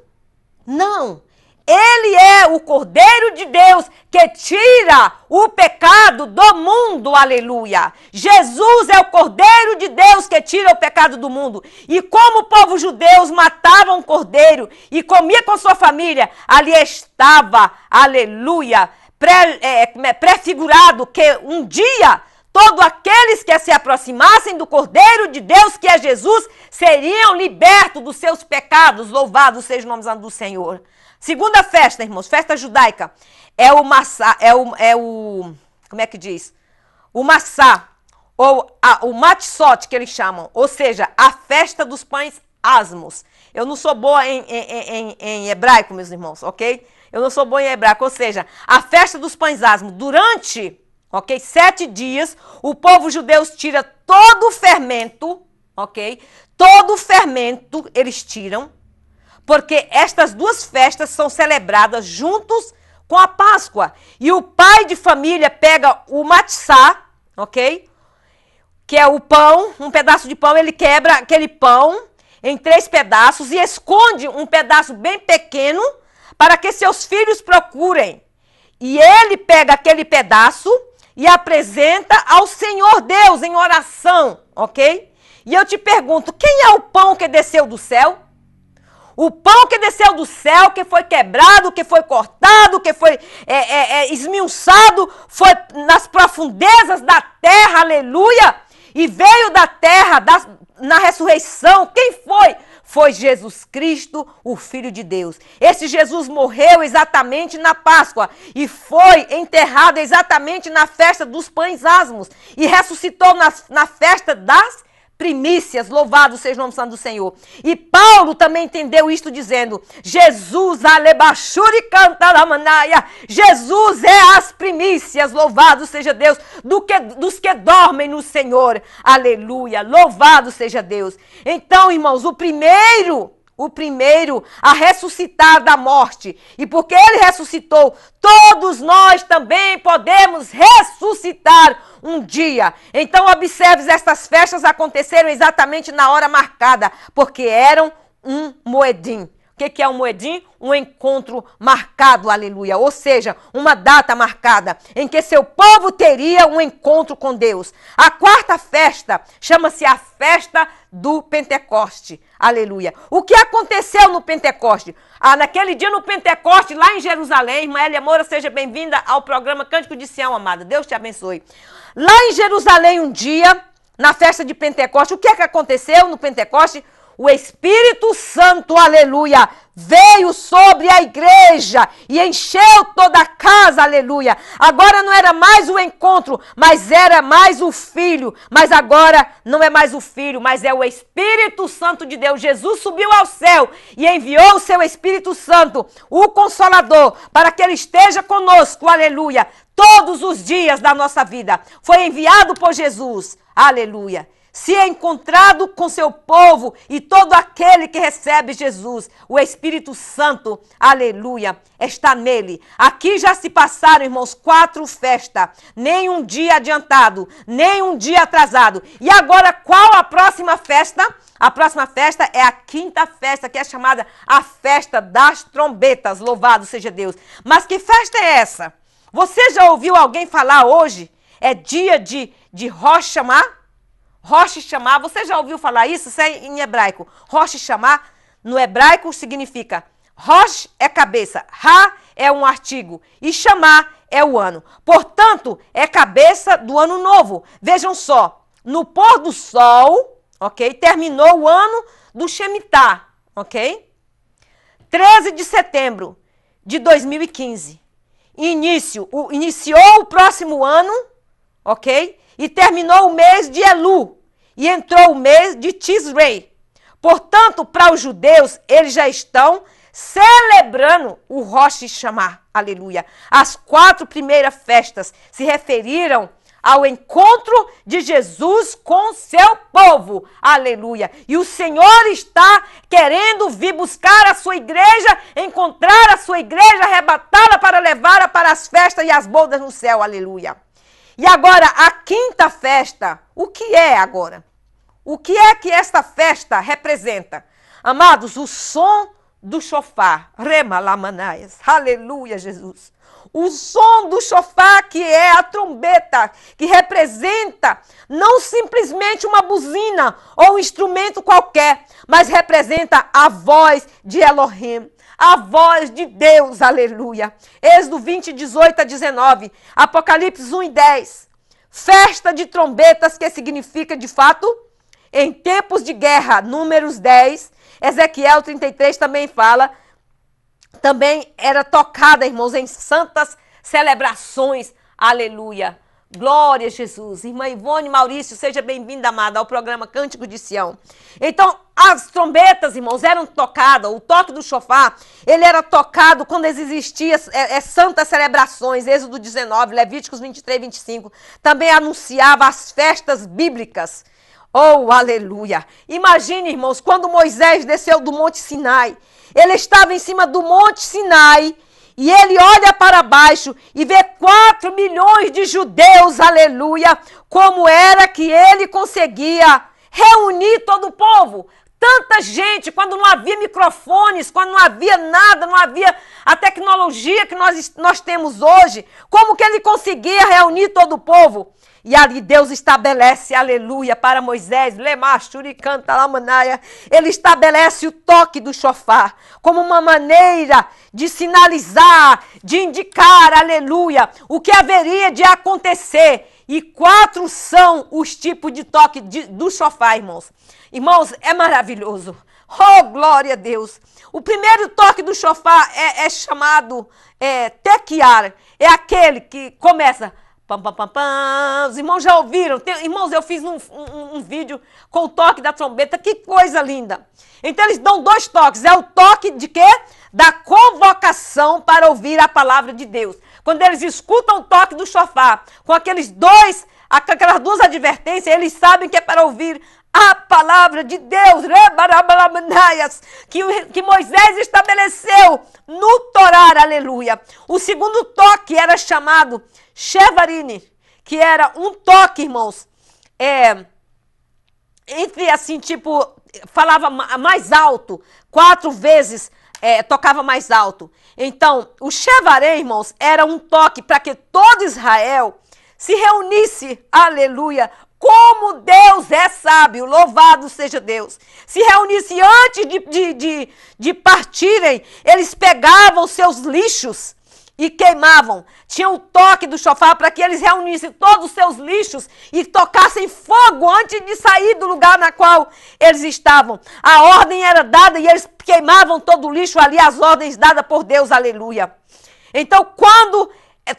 Não. Ele é o Cordeiro de Deus que tira o pecado do mundo, aleluia. Jesus é o Cordeiro de Deus que tira o pecado do mundo. E como o povo judeu matava um cordeiro e comia com sua família, ali estava, aleluia, pré, é, é, prefigurado que um dia Todos aqueles que se aproximassem do Cordeiro de Deus, que é Jesus, seriam libertos dos seus pecados. Louvado seja o nome do Senhor. Segunda festa, irmãos, festa judaica. É o massá, é o, é o como é que diz? O massá, ou a, o matzot, que eles chamam. Ou seja, a festa dos pães asmos. Eu não sou boa em, em, em, em hebraico, meus irmãos, ok? Eu não sou boa em hebraico. Ou seja, a festa dos pães asmos, durante ok? Sete dias, o povo judeu tira todo o fermento, ok? Todo o fermento eles tiram, porque estas duas festas são celebradas juntos com a Páscoa. E o pai de família pega o matzá, ok? Que é o pão, um pedaço de pão, ele quebra aquele pão em três pedaços e esconde um pedaço bem pequeno para que seus filhos procurem. E ele pega aquele pedaço e apresenta ao Senhor Deus em oração, ok? E eu te pergunto: quem é o pão que desceu do céu? O pão que desceu do céu, que foi quebrado, que foi cortado, que foi é, é, é, esmiuçado, foi nas profundezas da terra, aleluia! E veio da terra, da, na ressurreição. Quem foi? foi Jesus Cristo, o Filho de Deus. Esse Jesus morreu exatamente na Páscoa e foi enterrado exatamente na festa dos pães asmos e ressuscitou na, na festa das primícias, louvado seja o nome santo do Senhor. E Paulo também entendeu isto dizendo: Jesus alebachuri cantaramanaia, Jesus é as primícias, louvado seja Deus, do que, dos que dormem no Senhor. Aleluia, louvado seja Deus. Então, irmãos, o primeiro o primeiro a ressuscitar da morte. E porque ele ressuscitou, todos nós também podemos ressuscitar um dia. Então, observe, estas festas aconteceram exatamente na hora marcada, porque eram um moedim. O que, que, é um moedim? Um encontro marcado, aleluia. Ou seja, uma data marcada em que seu povo teria um encontro com Deus. A quarta festa chama-se a festa do Pentecoste. Aleluia. O que aconteceu no Pentecoste? Ah, naquele dia no Pentecoste, lá em Jerusalém, irmã Elia Moura, seja bem-vinda ao programa Cântico de Sião, amada. Deus te abençoe. Lá em Jerusalém, um dia, na festa de Pentecoste, o que é que aconteceu no Pentecoste? O Espírito Santo, aleluia, veio sobre a igreja e encheu toda a casa, aleluia. Agora não era mais o encontro, mas era mais o filho. Mas agora não é mais o filho, mas é o Espírito Santo de Deus. Jesus subiu ao céu e enviou o seu Espírito Santo, o Consolador, para que ele esteja conosco, aleluia, todos os dias da nossa vida. Foi enviado por Jesus, aleluia se é encontrado com seu povo e todo aquele que recebe Jesus, o Espírito Santo, aleluia, está nele. Aqui já se passaram, irmãos, quatro festas, nem um dia adiantado, nem um dia atrasado. E agora qual a próxima festa? A próxima festa é a quinta festa, que é chamada a festa das trombetas. Louvado seja Deus. Mas que festa é essa? Você já ouviu alguém falar hoje? É dia de, de Rocha Mar? Rosh chamar, você já ouviu falar isso? Isso é em hebraico. Rosh chamar, no hebraico significa Rosh é cabeça, Ha é um artigo e chamar é o ano. Portanto, é cabeça do ano novo. Vejam só, no pôr do sol, ok? Terminou o ano do Shemitah, ok? 13 de setembro de 2015. Início, o, iniciou o próximo ano, ok? E terminou o mês de Elu, e entrou o mês de Tisrei. Portanto, para os judeus, eles já estão celebrando o Rosh Chamar, aleluia. As quatro primeiras festas se referiram ao encontro de Jesus com seu povo. Aleluia. E o Senhor está querendo vir buscar a sua igreja, encontrar a sua igreja, arrebatá-la para levá-la para as festas e as bodas no céu. Aleluia. E agora, a quinta festa, o que é agora? O que é que esta festa representa? Amados, o som do chofar, rema lamanaias, aleluia Jesus. O som do chofar, que é a trombeta, que representa não simplesmente uma buzina ou um instrumento qualquer, mas representa a voz de Elohim, a voz de Deus, aleluia. Êxodo 20, 18 a 19, Apocalipse 1 e 10. Festa de trombetas, que significa de fato em tempos de guerra, números 10. Ezequiel 33 também fala, também era tocada, irmãos, em santas celebrações, aleluia. Glória a Jesus. Irmã Ivone Maurício, seja bem-vinda, amada, ao programa Cântico de Sião. Então, as trombetas, irmãos, eram tocadas, o toque do chofar, ele era tocado quando existiam é, é, santas celebrações, Êxodo 19, Levíticos 23, 25. Também anunciava as festas bíblicas. Oh, aleluia! Imagine, irmãos, quando Moisés desceu do Monte Sinai, ele estava em cima do Monte Sinai e ele olha para baixo e vê 4 milhões de judeus, aleluia, como era que ele conseguia reunir todo o povo. Tanta gente, quando não havia microfones, quando não havia nada, não havia a tecnologia que nós, nós temos hoje, como que ele conseguia reunir todo o povo? E ali Deus estabelece, aleluia, para Moisés, Lemachuri canta Lamanaia. Ele estabelece o toque do chofar como uma maneira de sinalizar, de indicar, aleluia, o que haveria de acontecer. E quatro são os tipos de toque de, do chofar, irmãos. Irmãos, é maravilhoso. Oh, glória a Deus! O primeiro toque do chofar é, é chamado é, tequiar. É aquele que começa Pam, pam, pam, pam. Os irmãos já ouviram. Tem, irmãos, eu fiz um, um, um, vídeo com o toque da trombeta. Que coisa linda. Então, eles dão dois toques. É o toque de quê? Da convocação para ouvir a palavra de Deus. Quando eles escutam o toque do chofar, com aqueles dois, aquelas duas advertências, eles sabem que é para ouvir a palavra de Deus, né, que, que Moisés estabeleceu no Torá, aleluia. O segundo toque era chamado chevarine, que era um toque, irmãos, é, entre assim, tipo, falava mais alto, quatro vezes é, tocava mais alto. Então, o Shevaré, irmãos, era um toque para que todo Israel se reunisse, aleluia, como Deus é sábio, louvado seja Deus. Se reunisse antes de, de, de, de partirem, eles pegavam seus lixos e queimavam. Tinha o toque do chofar para que eles reunissem todos os seus lixos e tocassem fogo antes de sair do lugar na qual eles estavam. A ordem era dada e eles queimavam todo o lixo ali, as ordens dadas por Deus, aleluia. Então, quando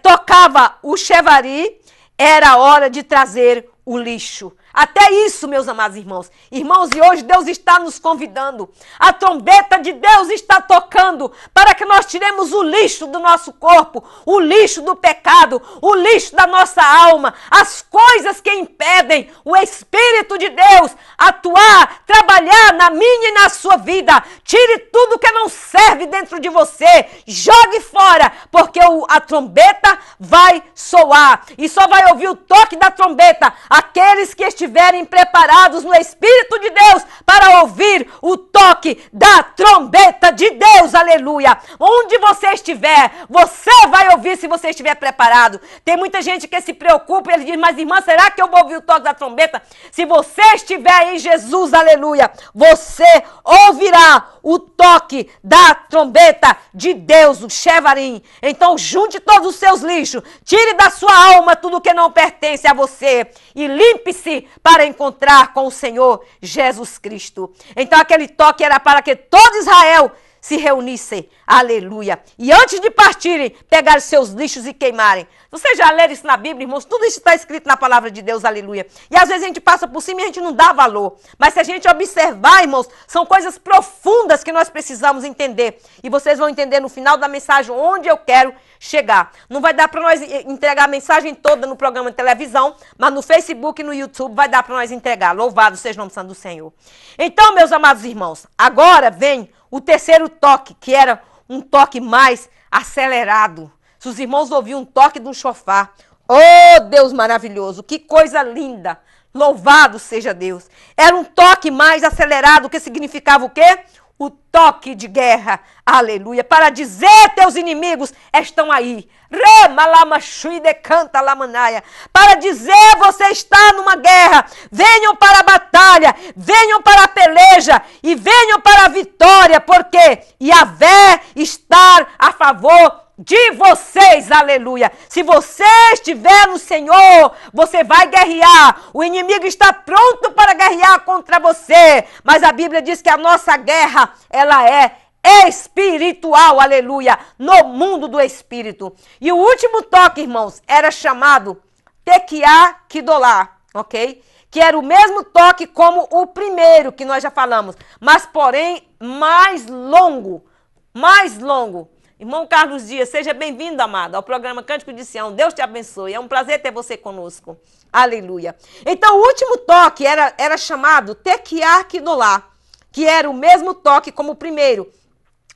tocava o chevari, era hora de trazer o lixo até isso, meus amados irmãos. Irmãos, e hoje Deus está nos convidando. A trombeta de Deus está tocando para que nós tiremos o lixo do nosso corpo, o lixo do pecado, o lixo da nossa alma, as coisas que impedem o Espírito de Deus atuar, trabalhar na minha e na sua vida. Tire tudo que não serve dentro de você, jogue fora, porque a trombeta vai soar. E só vai ouvir o toque da trombeta aqueles que estiverem estiverem preparados no Espírito de Deus para ouvir o toque da trombeta de Deus, aleluia. Onde você estiver, você vai ouvir se você estiver preparado. Tem muita gente que se preocupa, ele diz, mas irmã, será que eu vou ouvir o toque da trombeta? Se você estiver em Jesus, aleluia, você ouvirá o toque da trombeta de Deus, o Shevarim. Então junte todos os seus lixos, tire da sua alma tudo que não pertence a você e limpe-se para encontrar com o Senhor Jesus Cristo. Então aquele toque era para que todo Israel se reunissem, aleluia, e antes de partirem, pegarem seus lixos e queimarem. Você já leram isso na Bíblia, irmãos? Tudo isso está escrito na palavra de Deus, aleluia. E às vezes a gente passa por cima e a gente não dá valor. Mas se a gente observar, irmãos, são coisas profundas que nós precisamos entender. E vocês vão entender no final da mensagem onde eu quero chegar. Não vai dar para nós entregar a mensagem toda no programa de televisão, mas no Facebook e no YouTube vai dar para nós entregar. Louvado seja o nome santo do Senhor. Então, meus amados irmãos, agora vem o terceiro toque, que era um toque mais acelerado. Se os irmãos ouviam um toque de um chofar, oh Deus maravilhoso, que coisa linda! Louvado seja Deus! Era um toque mais acelerado que significava o quê? o toque de guerra, aleluia, para dizer teus inimigos estão aí. Rema lama shuide canta lamanaia. Para dizer você está numa guerra, venham para a batalha, venham para a peleja e venham para a vitória, porque Yahvé está a favor de vocês, aleluia. Se você estiver no Senhor, você vai guerrear. O inimigo está pronto para guerrear contra você, mas a Bíblia diz que a nossa guerra, ela é espiritual, aleluia, no mundo do espírito. E o último toque, irmãos, era chamado tequiá Kidolá, OK? Que era o mesmo toque como o primeiro que nós já falamos, mas porém mais longo, mais longo. Irmão Carlos Dias, seja bem-vindo, amado, ao programa Cântico de Sião. Deus te abençoe. É um prazer ter você conosco. Aleluia. Então, o último toque era, era chamado Tequiarquidolá, que era o mesmo toque como o primeiro,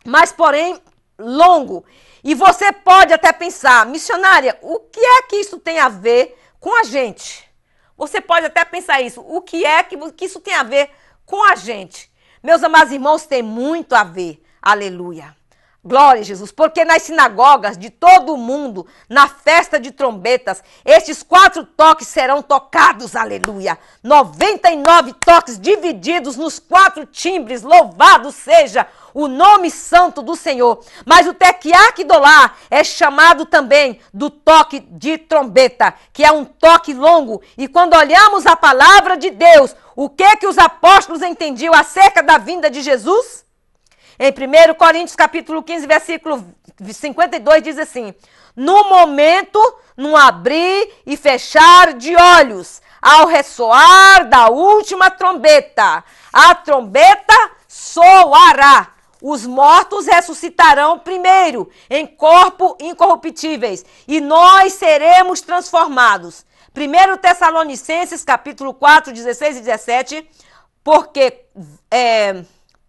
mas, porém, longo. E você pode até pensar, missionária, o que é que isso tem a ver com a gente? Você pode até pensar isso. O que é que, que isso tem a ver com a gente? Meus amados irmãos, tem muito a ver. Aleluia. Glória a Jesus, porque nas sinagogas de todo o mundo, na festa de trombetas, estes quatro toques serão tocados, aleluia. 99 toques divididos nos quatro timbres, louvado seja o nome santo do Senhor. Mas o tequiaquidolá é chamado também do toque de trombeta, que é um toque longo. E quando olhamos a palavra de Deus, o que que os apóstolos entendiam acerca da vinda de Jesus? Em 1 Coríntios capítulo 15, versículo 52 diz assim: No momento, no abrir e fechar de olhos, ao ressoar da última trombeta, a trombeta soará. Os mortos ressuscitarão primeiro em corpo incorruptíveis, e nós seremos transformados. 1 Tessalonicenses capítulo 4, 16 e 17, porque é,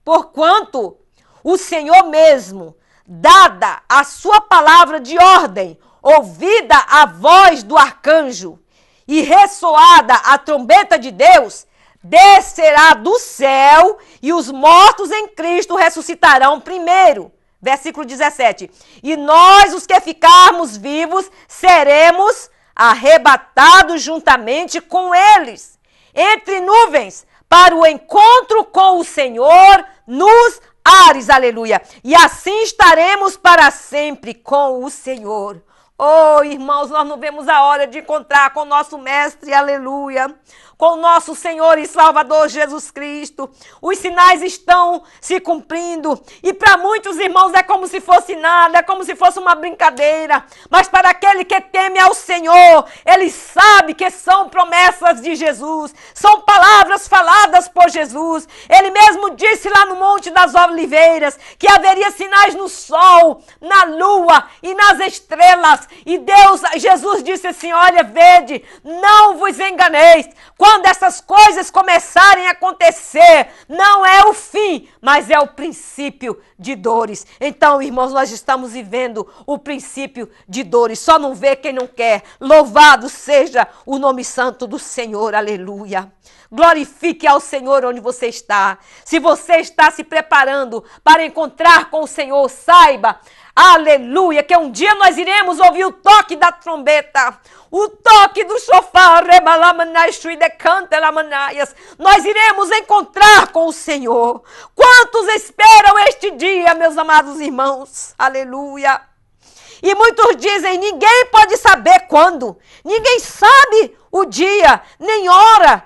porquanto o Senhor mesmo, dada a sua palavra de ordem, ouvida a voz do arcanjo e ressoada a trombeta de Deus, descerá do céu e os mortos em Cristo ressuscitarão primeiro. Versículo 17. E nós, os que ficarmos vivos, seremos arrebatados juntamente com eles, entre nuvens, para o encontro com o Senhor nos Ares, aleluia. E assim estaremos para sempre com o Senhor. Oh, irmãos, nós não vemos a hora de encontrar com o nosso Mestre, aleluia com o nosso Senhor e Salvador Jesus Cristo. Os sinais estão se cumprindo e para muitos irmãos é como se fosse nada, é como se fosse uma brincadeira, mas para aquele que teme ao Senhor, ele sabe que são promessas de Jesus, são palavras faladas por Jesus. Ele mesmo disse lá no Monte das Oliveiras que haveria sinais no sol, na lua e nas estrelas. E Deus, Jesus disse assim: Olha, vede, não vos enganeis. Quando quando essas coisas começarem a acontecer, não é o fim, mas é o princípio de dores. Então, irmãos, nós estamos vivendo o princípio de dores. Só não vê quem não quer. Louvado seja o nome santo do Senhor. Aleluia. Glorifique ao Senhor onde você está. Se você está se preparando para encontrar com o Senhor, saiba Aleluia, que um dia nós iremos ouvir o toque da trombeta, o toque do chofar, nós iremos encontrar com o Senhor. Quantos esperam este dia, meus amados irmãos? Aleluia. E muitos dizem: ninguém pode saber quando, ninguém sabe o dia, nem hora.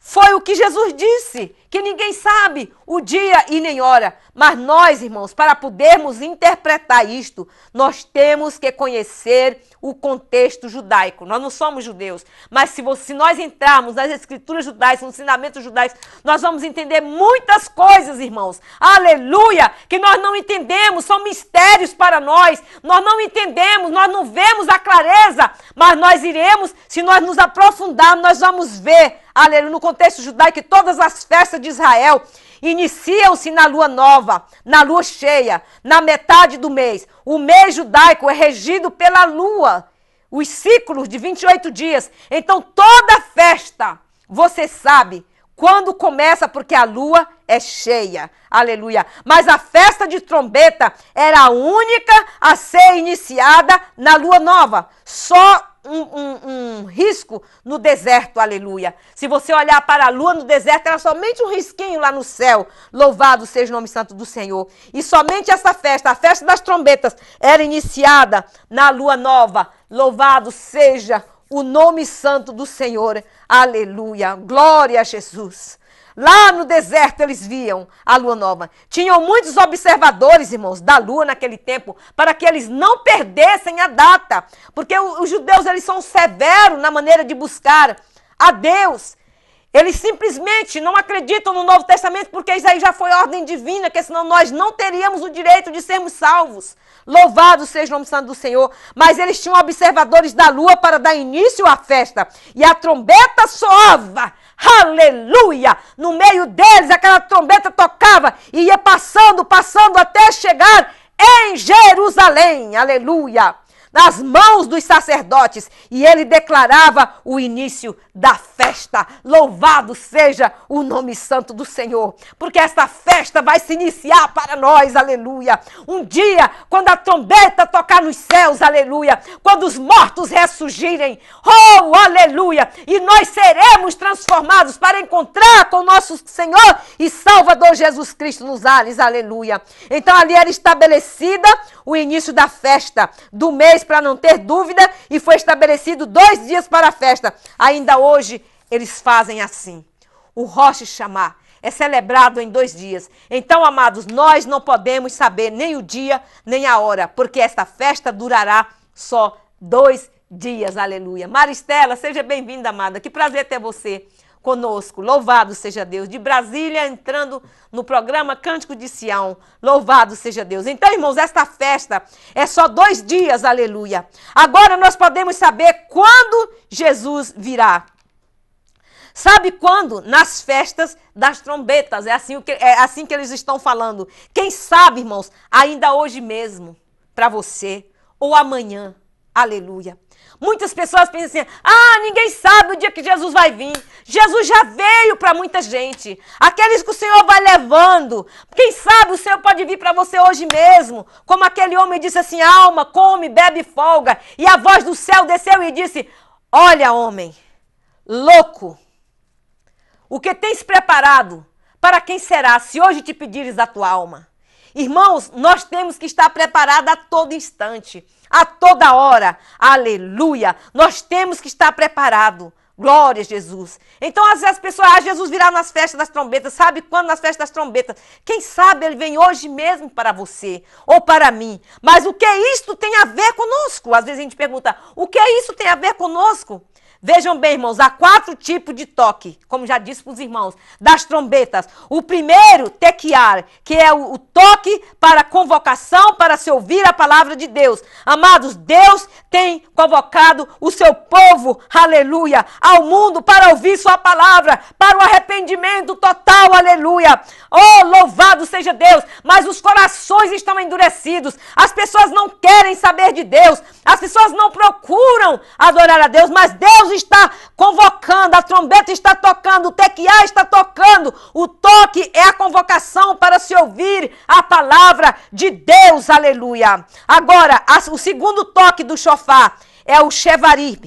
Foi o que Jesus disse, que ninguém sabe o dia e nem hora. Mas nós, irmãos, para podermos interpretar isto, nós temos que conhecer o contexto judaico. Nós não somos judeus, mas se, se nós entrarmos nas escrituras judaicas, nos ensinamentos judaicos, nós vamos entender muitas coisas, irmãos. Aleluia! Que nós não entendemos, são mistérios para nós. Nós não entendemos, nós não vemos a clareza, mas nós iremos, se nós nos aprofundarmos, nós vamos ver. Aleluia, no contexto judaico, todas as festas de Israel Iniciam-se na lua nova, na lua cheia, na metade do mês. O mês judaico é regido pela lua, os ciclos de 28 dias. Então, toda festa, você sabe quando começa, porque a lua é cheia. Aleluia. Mas a festa de trombeta era a única a ser iniciada na lua nova. Só um, um, um, risco no deserto, aleluia. Se você olhar para a lua no deserto, era somente um risquinho lá no céu. Louvado seja o nome santo do Senhor. E somente essa festa, a festa das trombetas, era iniciada na lua nova. Louvado seja o nome santo do Senhor, aleluia. Glória a Jesus. Lá no deserto eles viam a lua nova. Tinham muitos observadores, irmãos, da lua naquele tempo, para que eles não perdessem a data, porque os judeus eles são severos na maneira de buscar a Deus. Eles simplesmente não acreditam no Novo Testamento porque isso aí já foi ordem divina, que senão nós não teríamos o direito de sermos salvos. Louvado seja o nome santo do Senhor. Mas eles tinham observadores da lua para dar início à festa. E a trombeta soava aleluia! No meio deles, aquela trombeta tocava e ia passando, passando até chegar em Jerusalém, aleluia! nas mãos dos sacerdotes e ele declarava o início da festa. Louvado seja o nome santo do Senhor, porque esta festa vai se iniciar para nós, aleluia. Um dia, quando a trombeta tocar nos céus, aleluia, quando os mortos ressurgirem, oh, aleluia, e nós seremos transformados para encontrar com nosso Senhor e Salvador Jesus Cristo nos ares, aleluia. Então ali era estabelecida o início da festa do mês para não ter dúvida e foi estabelecido dois dias para a festa. Ainda hoje eles fazem assim. O Rosh Chamar é celebrado em dois dias. Então, amados, nós não podemos saber nem o dia nem a hora, porque esta festa durará só dois dias. Aleluia. Maristela, seja bem-vinda, amada. Que prazer ter você conosco. Louvado seja Deus. De Brasília, entrando no programa Cântico de Sião. Louvado seja Deus. Então, irmãos, esta festa é só dois dias, aleluia. Agora nós podemos saber quando Jesus virá. Sabe quando? Nas festas das trombetas. É assim, que, é assim que eles estão falando. Quem sabe, irmãos, ainda hoje mesmo, para você, ou amanhã. Aleluia. Muitas pessoas pensam assim: ah, ninguém sabe o dia que Jesus vai vir. Jesus já veio para muita gente. Aqueles que o Senhor vai levando. Quem sabe o Senhor pode vir para você hoje mesmo. Como aquele homem disse assim: alma, come, bebe folga. E a voz do céu desceu e disse: Olha, homem, louco, o que tens preparado para quem será se hoje te pedires a tua alma? Irmãos, nós temos que estar preparados a todo instante, a toda hora. Aleluia! Nós temos que estar preparados. Glória a Jesus. Então, às vezes as pessoas, ah, Jesus virá nas festas das trombetas, sabe quando nas festas das trombetas? Quem sabe ele vem hoje mesmo para você ou para mim. Mas o que isto tem a ver conosco? Às vezes a gente pergunta, o que isso tem a ver conosco? Vejam bem, irmãos, há quatro tipos de toque, como já disse para os irmãos, das trombetas. O primeiro, tequiar, que é o, o toque para convocação, para se ouvir a palavra de Deus. Amados, Deus tem convocado o seu povo, aleluia, ao mundo para ouvir sua palavra, para o arrependimento total, aleluia. Oh, louvado seja Deus, mas os corações estão endurecidos, as pessoas não querem saber de Deus, as pessoas não procuram adorar a Deus, mas Deus está convocando, a trombeta está tocando, o tequiá está tocando. O toque é a convocação para se ouvir a palavra de Deus, aleluia. Agora, a, o segundo toque do chofar é o shevarib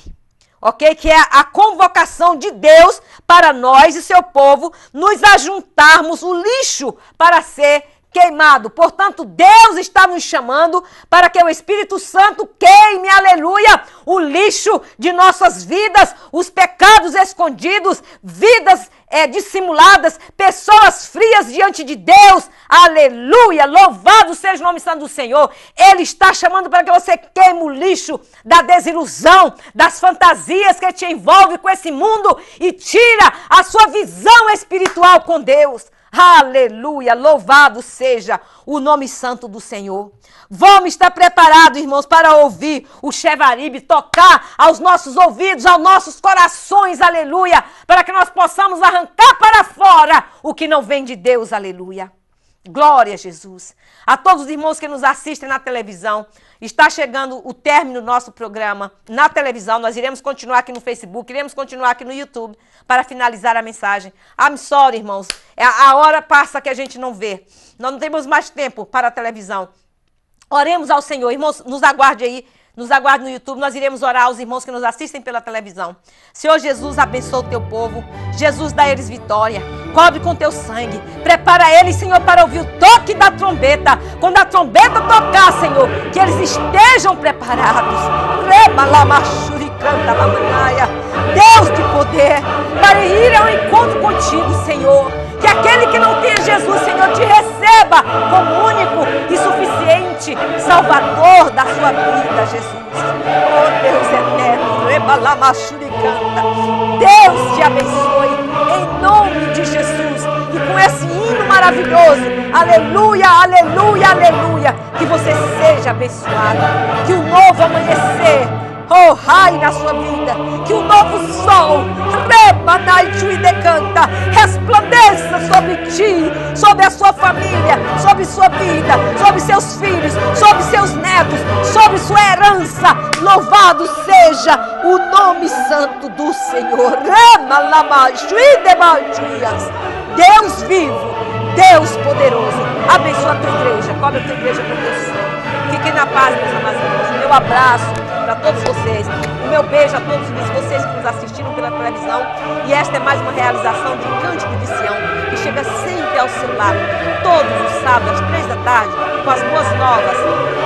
ok? Que é a convocação de Deus para nós e seu povo nos ajuntarmos o lixo para ser queimado. Portanto, Deus está nos chamando para que o Espírito Santo queime, aleluia, o lixo de nossas vidas, os pecados escondidos, vidas é, dissimuladas, pessoas frias diante de Deus, aleluia, louvado seja o nome santo do Senhor. Ele está chamando para que você queime o lixo da desilusão, das fantasias que te envolve com esse mundo e tira a sua visão espiritual com Deus. Aleluia! Louvado seja o nome santo do Senhor. Vamos estar preparados, irmãos, para ouvir o chevaribe tocar aos nossos ouvidos, aos nossos corações, aleluia, para que nós possamos arrancar para fora o que não vem de Deus, aleluia. Glória a Jesus. A todos os irmãos que nos assistem na televisão. Está chegando o término do nosso programa na televisão. Nós iremos continuar aqui no Facebook, iremos continuar aqui no YouTube para finalizar a mensagem. I'm sorry, irmãos. É a hora passa que a gente não vê. Nós não temos mais tempo para a televisão. Oremos ao Senhor. Irmãos, nos aguarde aí. Nos aguarde no YouTube, nós iremos orar aos irmãos que nos assistem pela televisão. Senhor Jesus, abençoa o teu povo. Jesus, dá eles vitória. Cobre com teu sangue. Prepara eles, Senhor, para ouvir o toque da trombeta. Quando a trombeta tocar, Senhor, que eles estejam preparados. canta Deus de poder, para ir ao encontro contigo, Senhor. Que aquele que não tem Jesus, Senhor, te receba como único e suficiente Salvador da sua vida, Jesus. Oh Deus eterno, rebalamachuricanta. Deus te abençoe em nome de Jesus. E com esse hino maravilhoso, aleluia, aleluia, aleluia, que você seja abençoado. Que o novo amanhecer Oh, rai na sua vida. Que o novo sol, rebanaitiu e decanta, resplandeça sobre ti, sobre a sua família, sobre sua vida, sobre seus filhos, sobre seus netos, sobre sua herança. Louvado seja o nome santo do Senhor. Deus vivo, Deus poderoso. Abençoa a tua igreja. Cobre a tua igreja com Deus. Fiquem na paz, meus amados Meu abraço para todos vocês. O meu beijo a todos vocês que nos assistiram pela televisão. E esta é mais uma realização de Cântico de Sião, que chega sempre ao seu lado, todos os sábados, três da tarde, com as boas novas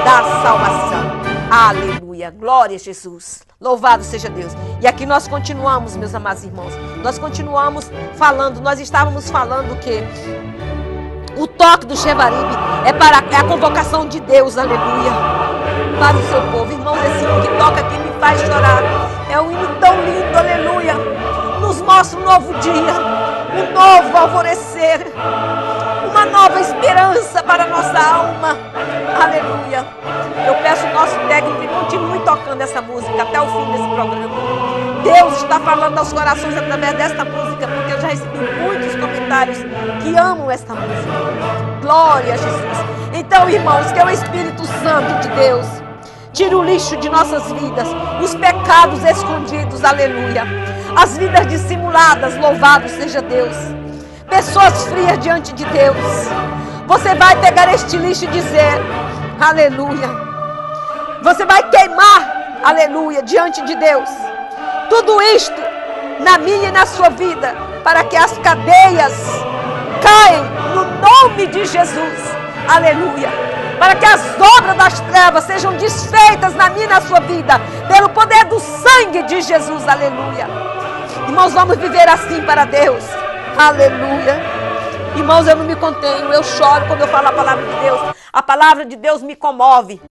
da salvação. Aleluia, glória a Jesus. Louvado seja Deus. E aqui nós continuamos, meus amados irmãos. Nós continuamos falando, nós estávamos falando que o toque do Shevarib é para é a convocação de Deus, aleluia, para o seu povo. Irmãos, esse hino que toca aqui me faz chorar. É um hino tão lindo, aleluia. Nos mostra um novo dia, um novo alvorecer nova esperança para a nossa alma. Aleluia. Eu peço o nosso técnico que continue tocando essa música até o fim desse programa. Deus está falando aos corações através desta música, porque eu já recebi muitos comentários que amam esta música. Glória a Jesus. Então, irmãos, que é o Espírito Santo de Deus. Tire o lixo de nossas vidas, os pecados escondidos, aleluia. As vidas dissimuladas, louvado seja Deus pessoas frias diante de Deus. Você vai pegar este lixo e dizer: Aleluia. Você vai queimar, aleluia, diante de Deus. Tudo isto na minha e na sua vida, para que as cadeias caem no nome de Jesus. Aleluia. Para que as obras das trevas sejam desfeitas na minha e na sua vida, pelo poder do sangue de Jesus. Aleluia. Irmãos, vamos viver assim para Deus. Aleluia. Irmãos, eu não me contenho, eu choro quando eu falo a palavra de Deus. A palavra de Deus me comove.